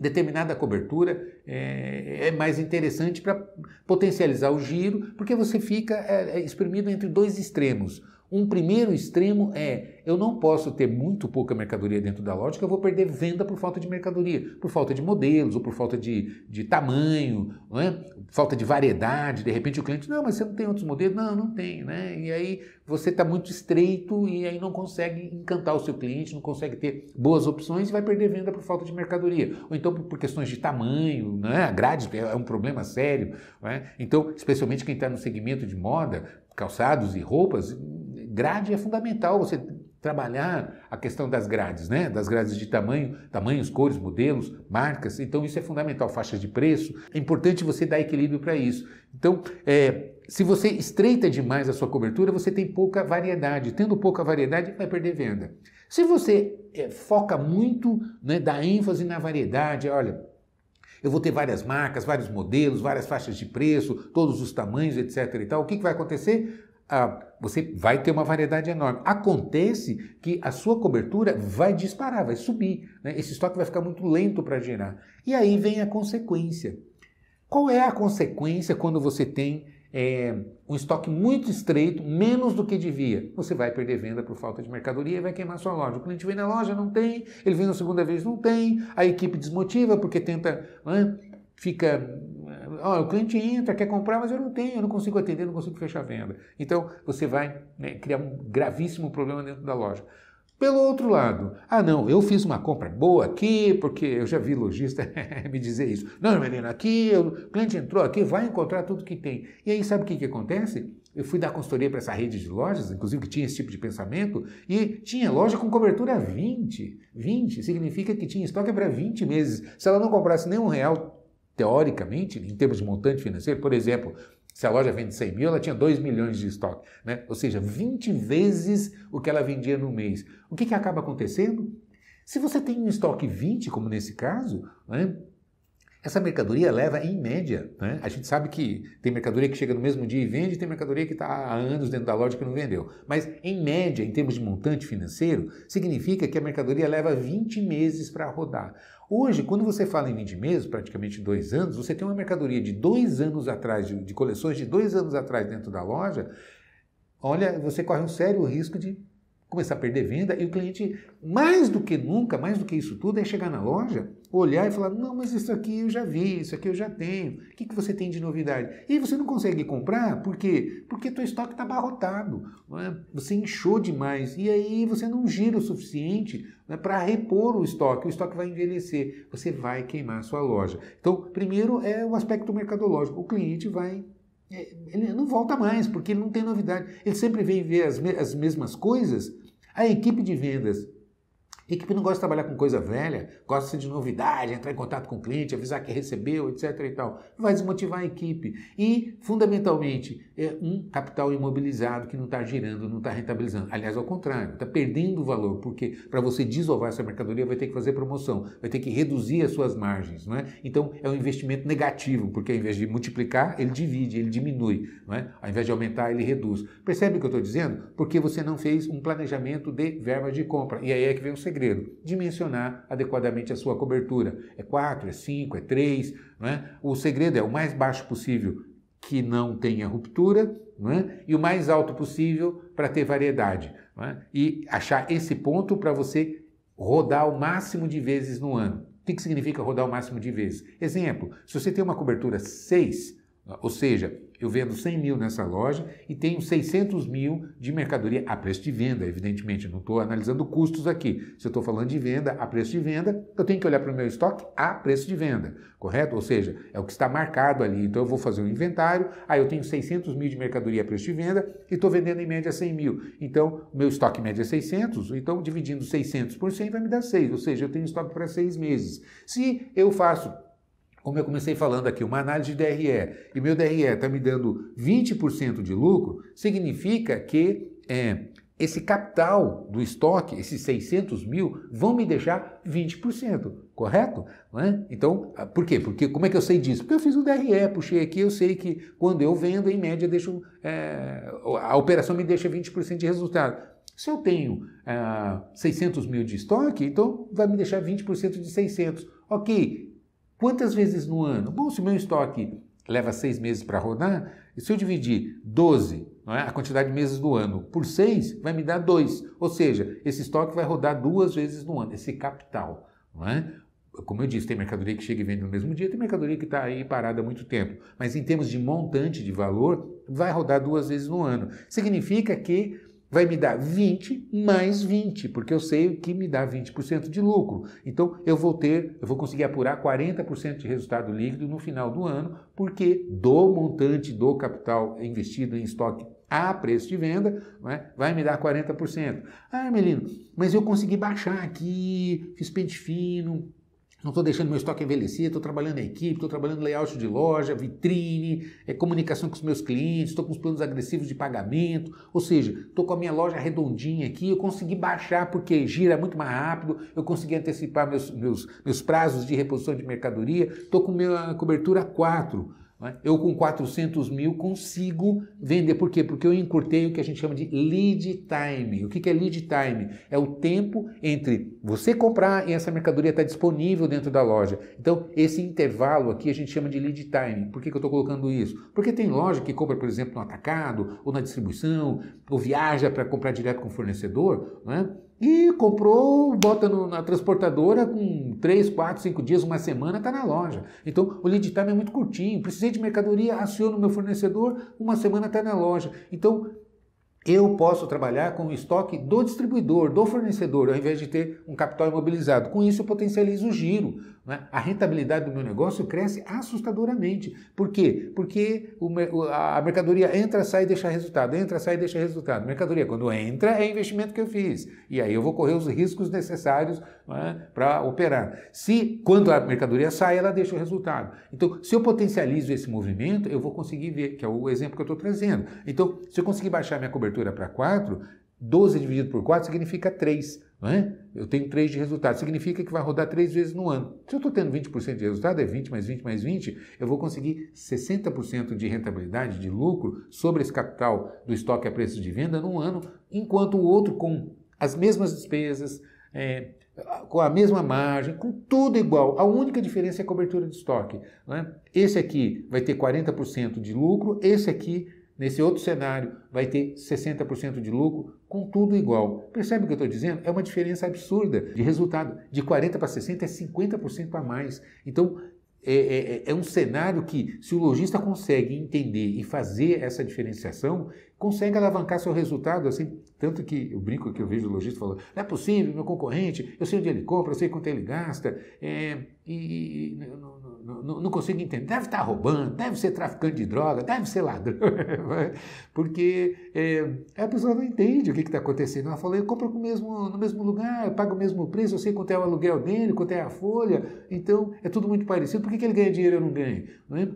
determinada cobertura é, é mais interessante para potencializar o giro, porque você fica é, é exprimido entre dois extremos. Um primeiro extremo é: eu não posso ter muito pouca mercadoria dentro da loja, que eu vou perder venda por falta de mercadoria, por falta de modelos, ou por falta de, de tamanho, não é? falta de variedade. De repente o cliente, não, mas você não tem outros modelos? Não, não tem. Né? E aí você está muito estreito e aí não consegue encantar o seu cliente, não consegue ter boas opções e vai perder venda por falta de mercadoria. Ou então por questões de tamanho, né? a grade é um problema sério. É? Então, especialmente quem está no segmento de moda, calçados e roupas, grade é fundamental. Você trabalhar a questão das grades, né? Das grades de tamanho, tamanhos, cores, modelos, marcas. Então isso é fundamental. Faixas de preço. É importante você dar equilíbrio para isso. Então, é, se você estreita demais a sua cobertura, você tem pouca variedade. Tendo pouca variedade, vai perder venda. Se você é, foca muito, né, dá ênfase na variedade, olha, eu vou ter várias marcas, vários modelos, várias faixas de preço, todos os tamanhos, etc. E tal. O que, que vai acontecer? Ah, você vai ter uma variedade enorme. Acontece que a sua cobertura vai disparar, vai subir. Né? Esse estoque vai ficar muito lento para gerar. E aí vem a consequência. Qual é a consequência quando você tem é, um estoque muito estreito, menos do que devia, você vai perder venda por falta de mercadoria e vai queimar sua loja. O cliente vem na loja, não tem, ele vem na segunda vez, não tem, a equipe desmotiva porque tenta, né, fica. Ó, ah, o cliente entra, quer comprar, mas eu não tenho, eu não consigo atender, não consigo fechar a venda. Então você vai né, criar um gravíssimo problema dentro da loja. Pelo outro lado, ah não, eu fiz uma compra boa aqui, porque eu já vi lojista [laughs] me dizer isso. Não, menino, aqui o cliente entrou aqui, vai encontrar tudo que tem. E aí sabe o que, que acontece? Eu fui dar consultoria para essa rede de lojas, inclusive que tinha esse tipo de pensamento, e tinha loja com cobertura 20. 20 significa que tinha estoque para 20 meses. Se ela não comprasse nem um real, teoricamente, em termos de montante financeiro, por exemplo, se a loja vende 100 mil, ela tinha 2 milhões de estoque, né? ou seja, 20 vezes o que ela vendia no mês. O que, que acaba acontecendo? Se você tem um estoque 20, como nesse caso, né, essa mercadoria leva, em média, né? a gente sabe que tem mercadoria que chega no mesmo dia e vende, tem mercadoria que está há anos dentro da loja que não vendeu. Mas, em média, em termos de montante financeiro, significa que a mercadoria leva 20 meses para rodar. Hoje, quando você fala em 20 meses, praticamente dois anos, você tem uma mercadoria de dois anos atrás, de, de coleções de dois anos atrás dentro da loja. Olha, você corre um sério risco de começar a perder venda e o cliente, mais do que nunca, mais do que isso tudo, é chegar na loja olhar e falar: não, mas isso aqui eu já vi, isso aqui eu já tenho, o que, que você tem de novidade? E você não consegue comprar, por quê? Porque teu estoque está abarrotado, né? você inchou demais, e aí você não gira o suficiente né, para repor o estoque, o estoque vai envelhecer, você vai queimar a sua loja. Então, primeiro é o aspecto mercadológico, o cliente vai é, ele não volta mais, porque ele não tem novidade. Ele sempre vem ver as, me as mesmas coisas. A equipe de vendas Equipe não gosta de trabalhar com coisa velha, gosta de novidade, entrar em contato com o cliente, avisar que recebeu, etc. e tal. Vai desmotivar a equipe. E, fundamentalmente, é um capital imobilizado que não está girando, não está rentabilizando. Aliás, ao contrário, está perdendo valor, porque para você desovar essa mercadoria vai ter que fazer promoção, vai ter que reduzir as suas margens. Não é? Então, é um investimento negativo, porque ao invés de multiplicar, ele divide, ele diminui. Não é? Ao invés de aumentar, ele reduz. Percebe o que eu estou dizendo? Porque você não fez um planejamento de verba de compra. E aí é que vem o segredo segredo? Dimensionar adequadamente a sua cobertura. É 4, é 5, é 3. Né? O segredo é o mais baixo possível que não tenha ruptura né? e o mais alto possível para ter variedade. Né? E achar esse ponto para você rodar o máximo de vezes no ano. O que significa rodar o máximo de vezes? Exemplo, se você tem uma cobertura 6, ah, ou seja, eu vendo 100 mil nessa loja e tenho 600 mil de mercadoria a preço de venda, evidentemente, não estou analisando custos aqui. Se eu estou falando de venda a preço de venda, eu tenho que olhar para o meu estoque a preço de venda, correto? Ou seja, é o que está marcado ali. Então eu vou fazer um inventário, aí eu tenho 600 mil de mercadoria a preço de venda e estou vendendo em média 100 mil. Então o meu estoque média é 600, então dividindo 600 por 100 vai me dar 6, ou seja, eu tenho estoque para 6 meses. Se eu faço como eu comecei falando aqui, uma análise de DRE e meu DRE está me dando 20% de lucro, significa que é, esse capital do estoque, esses 600 mil, vão me deixar 20%, correto? É? Então, ah, por quê? Porque como é que eu sei disso? Porque eu fiz o DRE, puxei aqui, eu sei que quando eu vendo, em média, deixo, é, a operação me deixa 20% de resultado. Se eu tenho é, ah, 600 mil de estoque, então vai me deixar 20% de 600. Ok, Quantas vezes no ano? Bom, se meu estoque leva seis meses para rodar, e se eu dividir 12, é? a quantidade de meses do ano, por seis, vai me dar dois. Ou seja, esse estoque vai rodar duas vezes no ano, esse capital. É? Como eu disse, tem mercadoria que chega e vende no mesmo dia, tem mercadoria que está aí parada há muito tempo. Mas em termos de montante de valor, vai rodar duas vezes no ano. Significa que vai me dar 20 mais 20, porque eu sei que me dá 20% de lucro. Então eu vou ter, eu vou conseguir apurar 40% de resultado líquido no final do ano, porque do montante do capital investido em estoque a preço de venda, é, vai me dar 40%. Ah, Melino, mas eu consegui baixar aqui, fiz pente fino, não estou deixando meu estoque envelhecer, estou trabalhando a equipe, estou trabalhando layout de loja, vitrine, é, comunicação com os meus clientes, estou com os planos agressivos de pagamento, ou seja, estou com a minha loja redondinha aqui, eu consegui baixar porque gira muito mais rápido, eu consegui antecipar meus, meus, meus prazos de reposição de mercadoria, estou com minha cobertura 4. Né? Eu com 400 mil consigo vender. Por quê? Porque eu encurtei o que a gente chama de lead time. O que é lead time? É o tempo entre você comprar e essa mercadoria estar tá disponível dentro da loja. Então, esse intervalo aqui a gente chama de lead time. Por que, eu estou colocando isso? Porque tem loja que compra, por exemplo, no atacado ou na distribuição, ou viaja para comprar direto com o fornecedor, né? E comprou, bota no, na transportadora, com 3, 4, 5 dias, uma semana, está na loja. Então o lead time é muito curtinho. Precisei de mercadoria, aciono meu fornecedor, uma semana está na loja. Então eu posso trabalhar com o estoque do distribuidor, do fornecedor, ao invés de ter um capital imobilizado. Com isso, eu potencializo o giro. Né? a rentabilidade do meu negócio cresce assustadoramente. Por quê? Porque a mercadoria entra, sai e deixa resultado, entra, sai e deixa resultado. Mercadoria, quando entra, é investimento que eu fiz. E aí eu vou correr os riscos necessários né, para operar. Se, quando a mercadoria sai, ela deixa o resultado. Então, se eu potencializo esse movimento, eu vou conseguir ver, que é o exemplo que eu estou trazendo. Então, se eu conseguir baixar minha cobertura para 4, 12 dividido por 4 significa 3. É? Eu tenho 3 de resultado, significa que vai rodar 3 vezes no ano. Se eu estou tendo 20% de resultado, é 20 mais 20 mais 20, eu vou conseguir 60% de rentabilidade, de lucro, sobre esse capital do estoque a preço de venda num ano, enquanto o outro com as mesmas despesas, é, com a mesma margem, com tudo igual. A única diferença é a cobertura de estoque. É? Esse aqui vai ter 40% de lucro, esse aqui Nesse outro cenário, vai ter 60% de lucro com tudo igual. Percebe o que eu estou dizendo? É uma diferença absurda de resultado. De 40% para 60% é 50% a mais. Então, é, é, é, é, um cenário que, se o lojista consegue entender e fazer essa diferenciação, consegue alavancar seu resultado. assim Tanto que eu brinco que eu vejo o lojista falando: não é possível, meu concorrente, eu sei onde ele compra, eu sei quanto ele gasta, é, e, e não, não, não consigo entender. Deve estar tá roubando, deve ser traficante de droga, deve ser ladrão, [laughs] porque é, a pessoa não entende o que está acontecendo. Ela fala, eu compro no mesmo, no mesmo lugar, eu pago o mesmo preço, eu sei quanto é o aluguel dele, quanto é a folha, então é tudo muito parecido, por que, que ele ganha dinheiro e eu não ganho? Não é?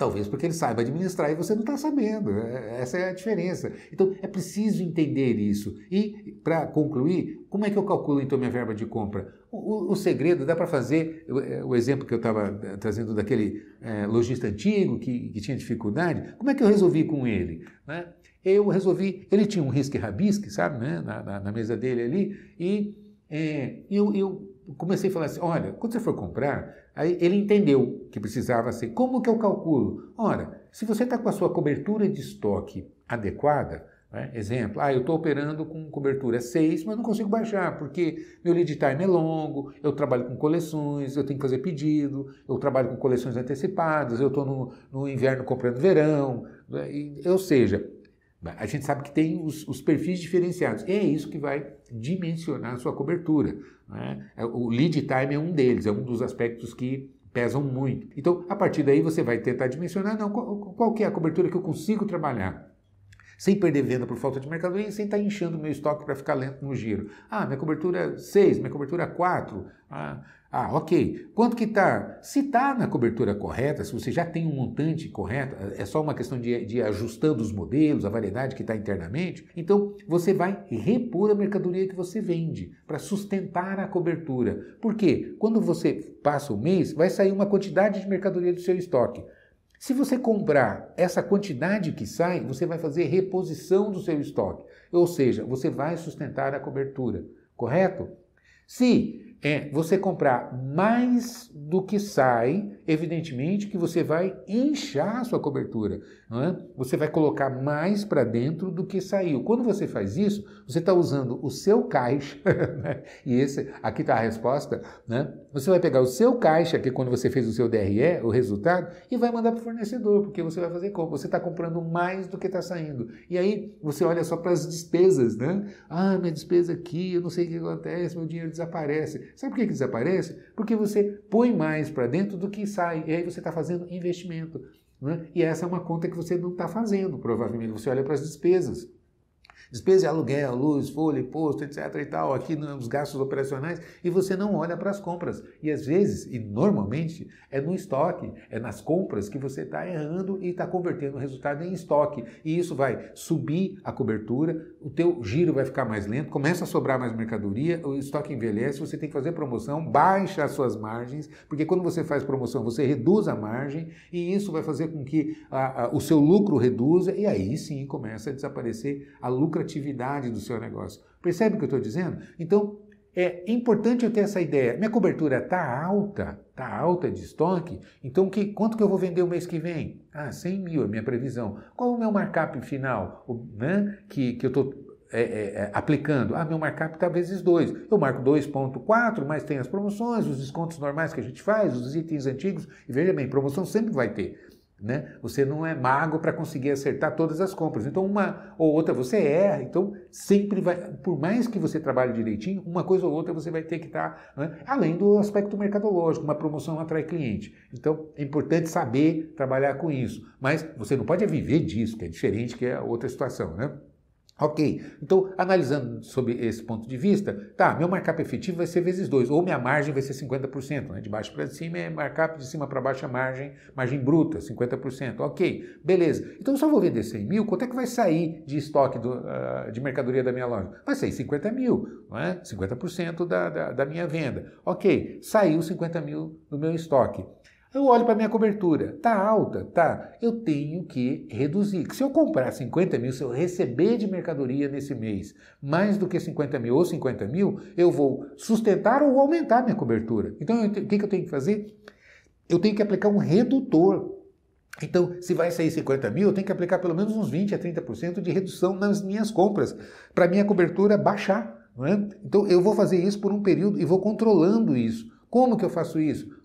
Talvez porque ele saiba administrar e você não está sabendo. Né? Essa é a diferença. Então é preciso entender isso. E, para concluir, como é que eu calculo então minha verba de compra? O, o segredo dá para fazer é, o, exemplo que eu estava eh, trazendo daquele é, lojista antigo que, que, tinha dificuldade. Como é que eu resolvi com ele? Né? Eu resolvi. Ele tinha um risque-rabisque, sabe, né? na, na, na, mesa dele ali. E é, eu, eu comecei a falar assim: olha, quando você for comprar, Aí ele entendeu que precisava ser. Como que eu calculo? Ora, se você está com a sua cobertura de estoque adequada, né? exemplo, ah, eu estou operando com cobertura 6, mas não consigo baixar, porque meu lead time é longo, eu trabalho com coleções, eu tenho que fazer pedido, eu trabalho com coleções antecipadas, eu estou no, no inverno comprando verão, né? e, ou seja, né? A gente sabe que tem os, os, perfis diferenciados. E é isso que vai dimensionar a sua cobertura. Né? É, o lead time é um deles, é um dos aspectos que pesam muito. Então, a partir daí, você vai tentar dimensionar não, qual, qual é a cobertura que eu consigo trabalhar sem perder venda por falta de mercadoria e sem estar tá enchendo meu estoque para ficar lento no giro. Ah, minha cobertura é 6, minha cobertura é 4. Ah, ah, ok. Quanto que está? Se está na cobertura correta, se você já tem um montante correto, é só uma questão de, de ajustando os modelos, a variedade que está internamente, então você vai repor a mercadoria que você vende para sustentar a cobertura. Por quê? Quando você passa o mês, vai sair uma quantidade de mercadoria do seu estoque. Se você comprar essa quantidade que sai, você vai fazer reposição do seu estoque, ou seja, você vai sustentar a cobertura, correto? Se é, você comprar mais do que sai, evidentemente que você vai inchar a sua cobertura, é? você vai colocar mais para dentro do que saiu. Quando você faz isso, você está usando o seu caixa, [laughs] né? e esse aqui está a resposta, né? Você vai pegar o seu caixa, que é quando você fez o seu DRE, o resultado, e vai mandar para o fornecedor, porque você vai fazer como Você está comprando mais do que está saindo. E aí você olha só para as despesas, né? Ah, minha despesa aqui, eu não sei o que acontece, meu dinheiro desaparece. Sabe por que, que desaparece? Porque você põe mais para dentro do que sai. E aí você está fazendo investimento. Né? E essa é uma conta que você não está fazendo, provavelmente. Você olha para as despesas. Despesa de aluguel, luz, folha, imposto, etc. e tal, aqui nos gastos operacionais, e você não olha para as compras. E às vezes, e normalmente, é no estoque, é nas compras que você está errando e está convertendo o resultado em estoque. E isso vai subir a cobertura, o teu giro vai ficar mais lento, começa a sobrar mais mercadoria, o estoque envelhece, você tem que fazer promoção, baixa as suas margens, porque quando você faz promoção, você reduz a margem e isso vai fazer com que a, a, o seu lucro reduza e aí sim começa a desaparecer a lucra lucratividade do seu negócio. Percebe o que eu estou dizendo? Então, é importante eu ter essa ideia. Minha cobertura está alta, está alta de estoque, então que, quanto que eu vou vender o mês que vem? Ah, 100 mil é minha previsão. Qual é o meu markup final o, né, que, que eu estou é, é, é, aplicando? Ah, meu markup está vezes 2. Eu marco 2,4, mas tem as promoções, os descontos normais que a gente faz, os itens antigos. E veja bem, promoção sempre vai ter. Né? Você não é mago para conseguir acertar todas as compras. Então, uma ou outra você erra. Então, sempre vai, por mais que você trabalhe direitinho, uma coisa ou outra você vai ter que estar, tá, né? além do aspecto mercadológico, uma promoção atrai cliente. Então, é importante saber trabalhar com isso. Mas você não pode é viver disso, que é diferente, que é outra situação, né? Ok, então analisando sob esse ponto de vista, tá, meu markup efetivo vai ser vezes 2, ou minha margem vai ser 50%, né? de baixo para cima é markup, de cima para baixo é margem, margem bruta, 50%, ok, beleza. Então se eu vou vender 100 mil, quanto é que vai sair de estoque do, uh, de mercadoria da minha loja? Vai sair 50 mil, não é? 50% da, da, da minha venda, ok, saiu 50 mil do meu estoque. Eu olho para minha cobertura, tá alta, tá. Eu tenho que reduzir. Se eu comprar 50 mil, se eu receber de mercadoria nesse mês mais do que 50 mil ou 50 mil, eu vou sustentar ou aumentar minha cobertura. Então, o que, que eu tenho que fazer? Eu tenho que aplicar um redutor. Então, se vai sair 50 mil, eu tenho que aplicar pelo menos uns 20 a 30% de redução nas minhas compras, para minha cobertura baixar. É? Então, eu vou fazer isso por um período e vou controlando isso. Como que eu faço isso?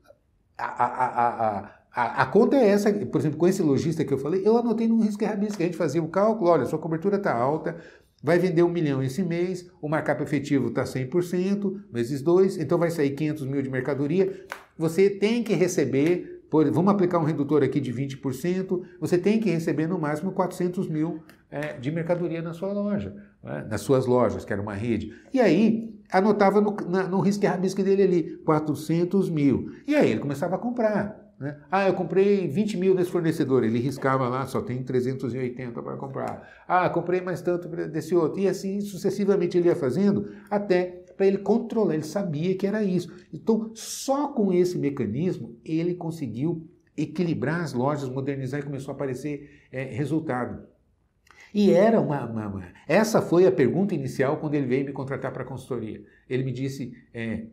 a, a, a, a, a conta é essa, por exemplo, com esse lojista que eu falei, eu anotei num risco rabisco, a gente fazia o cálculo, olha, sua cobertura está alta, vai vender um milhão esse mês, o markup efetivo está 100%, vezes 2, então vai sair 500 mil de mercadoria, você tem que receber, por, vamos aplicar um redutor aqui de 20%, você tem que receber no máximo 400 mil é, de mercadoria na sua loja, né? nas suas lojas, que era uma rede. E aí, anotava no, na, no risco-rabisco dele ali, 400 mil. E aí ele começava a comprar. Né? Ah, eu comprei 20 mil nesse fornecedor. Ele riscava lá, só tem 380 para comprar. Ah, comprei mais tanto desse outro. E assim sucessivamente ele ia fazendo até para ele controlar, ele sabia que era isso. Então, só com esse mecanismo ele conseguiu equilibrar as lojas, modernizar e começou a aparecer é, resultado. E era uma, uma, uma, Essa foi a pergunta inicial quando ele veio me contratar para a consultoria. Ele me disse, é, é,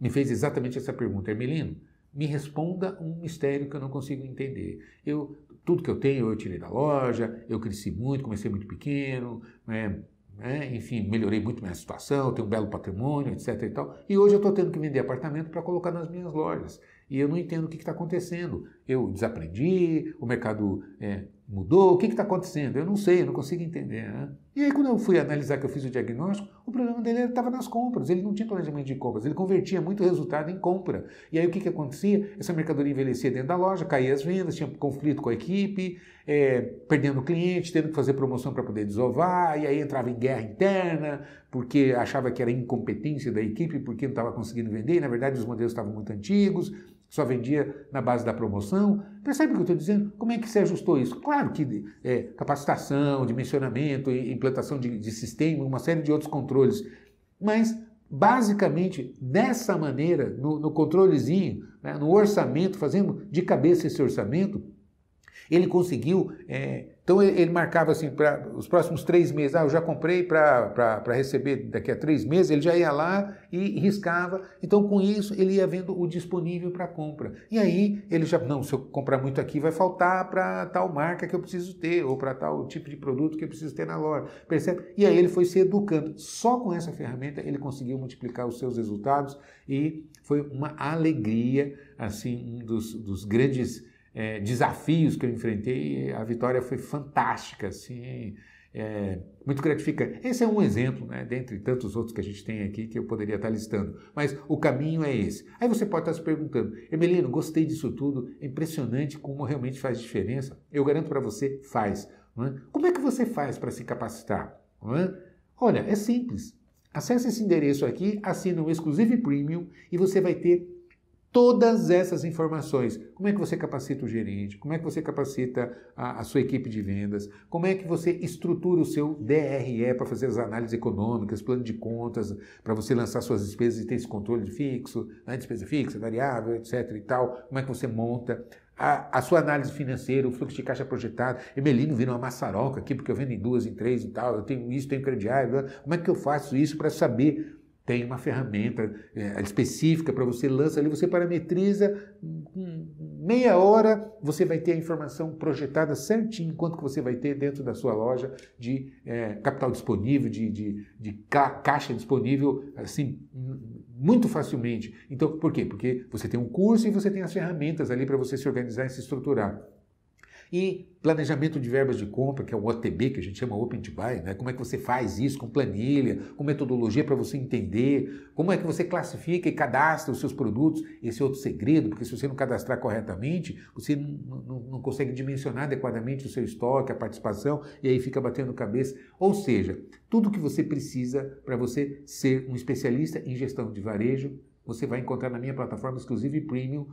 me fez exatamente essa pergunta, Hermelino, me responda um mistério que eu não consigo entender. Eu tudo que eu tenho eu tirei da loja, eu cresci muito, comecei muito pequeno, né, né, enfim, melhorei muito minha situação, tenho um belo patrimônio, etc. E, tal, e hoje eu estou tendo que vender apartamento para colocar nas minhas lojas. E eu não entendo o que está acontecendo. Eu desaprendi, o mercado é, Mudou? O que está acontecendo? Eu não sei, eu não consigo entender. Né? E aí, quando eu fui analisar que eu fiz o diagnóstico, o problema dele estava nas compras. Ele não tinha planejamento de compras, ele convertia muito resultado em compra. E aí, o que, que acontecia? Essa mercadoria envelhecia dentro da loja, caía as vendas, tinha conflito com a equipe, é, perdendo cliente, tendo que fazer promoção para poder desovar, e aí entrava em guerra interna, porque achava que era incompetência da equipe, porque não estava conseguindo vender, e, na verdade, os modelos estavam muito antigos só vendia na base da promoção. Percebe o que eu estou dizendo? Como é que se ajustou isso? Claro que é, capacitação, dimensionamento, implantação de, de sistema, uma série de outros controles, mas basicamente dessa maneira, no, no controlezinho, né, no orçamento, fazendo de cabeça esse orçamento, ele conseguiu é, então ele, marcava assim, para os próximos três meses, ah, eu já comprei para receber daqui a três meses, ele já ia lá e riscava. Então com isso ele ia vendo o disponível para compra. E aí ele já, não, se eu comprar muito aqui vai faltar para tal marca que eu preciso ter, ou para tal tipo de produto que eu preciso ter na loja, percebe? E aí ele foi se educando. Só com essa ferramenta ele conseguiu multiplicar os seus resultados e foi uma alegria, assim, um dos, dos grandes é, desafios que eu enfrentei, a vitória foi fantástica, assim, é, muito gratificante. Esse é um exemplo, né, dentre tantos outros que a gente tem aqui que eu poderia estar listando, mas o caminho é esse. Aí você pode estar se perguntando, Emelino, gostei disso tudo, é impressionante como realmente faz diferença. Eu garanto para você, faz. É? Como é que você faz para se capacitar? É? Olha, é simples. Acesse esse endereço aqui, assina o um Exclusive Premium e você vai ter todas essas informações. Como é que você capacita o gerente? Como é que você capacita a, a sua equipe de vendas? Como é que você estrutura o seu DRE para fazer as análises econômicas, plano de contas, para você lançar suas despesas e ter esse controle de fixo, né? despesa fixa, variável, etc. e tal? Como é que você monta? A, a, sua análise financeira, o fluxo de caixa projetado. Emelino vira uma maçaroca aqui, porque eu vendo em duas, em três e tal, eu tenho isso, tenho crediário. Né? Como é que eu faço isso para saber tem uma ferramenta é, é específica para você, lança ali, você parametriza, em meia hora você vai ter a informação projetada certinho, quanto que você vai ter dentro da sua loja de é, capital disponível, de, de, de caixa disponível, assim, muito facilmente. Então, por quê? Porque você tem um curso e você tem as ferramentas ali para você se organizar e se estruturar. E planejamento de verbas de compra, que é o OTB, que a gente chama Open to Buy, né? como é que você faz isso com planilha, com metodologia para você entender, como é que você classifica e cadastra os seus produtos, esse é outro segredo, porque se você não cadastrar corretamente, você não, não consegue dimensionar adequadamente o seu estoque, a participação, e aí fica batendo cabeça. Ou seja, tudo que você precisa para você ser um especialista em gestão de varejo, você vai encontrar na minha plataforma exclusiva e premium,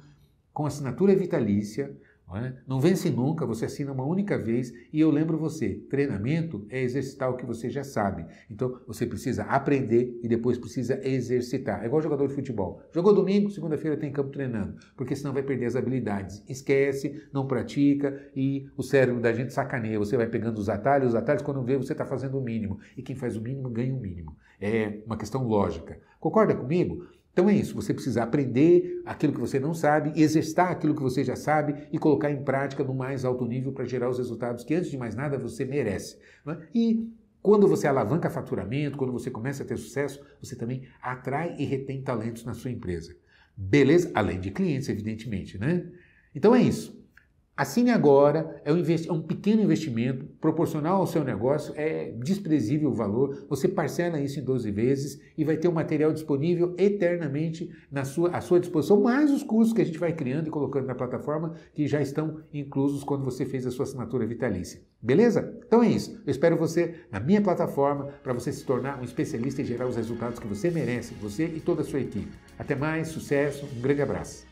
com assinatura vitalícia, não, é? não vence nunca, você assina uma única vez e eu lembro você: treinamento é exercitar o que você já sabe. Então você precisa aprender e depois precisa exercitar. É igual jogador de futebol. Jogou domingo, segunda-feira tem campo treinando, porque senão vai perder as habilidades. Esquece, não pratica e o cérebro da gente sacaneia. Você vai pegando os atalhos, os atalhos, quando vê, você está fazendo o mínimo. E quem faz o mínimo ganha o mínimo. É uma questão lógica. Concorda comigo? Então é isso, você precisa aprender aquilo que você não sabe, exercitar aquilo que você já sabe e colocar em prática no mais alto nível para gerar os resultados que, antes de mais nada, você merece. É? E quando você alavanca faturamento, quando você começa a ter sucesso, você também atrai e retém talentos na sua empresa. Beleza? Além de clientes, evidentemente, né? Então é isso. Assine agora, é um, investi é um pequeno investimento, proporcional ao seu negócio, é desprezível o valor. Você parcela isso em 12 vezes e vai ter o material disponível eternamente na sua, à sua disposição, mais os cursos que a gente vai criando e colocando na plataforma, que já estão inclusos quando você fez a sua assinatura vitalícia. Beleza? Então é isso. Eu espero você na minha plataforma para você se tornar um especialista e gerar os resultados que você merece, você e toda a sua equipe. Até mais, sucesso, um grande abraço.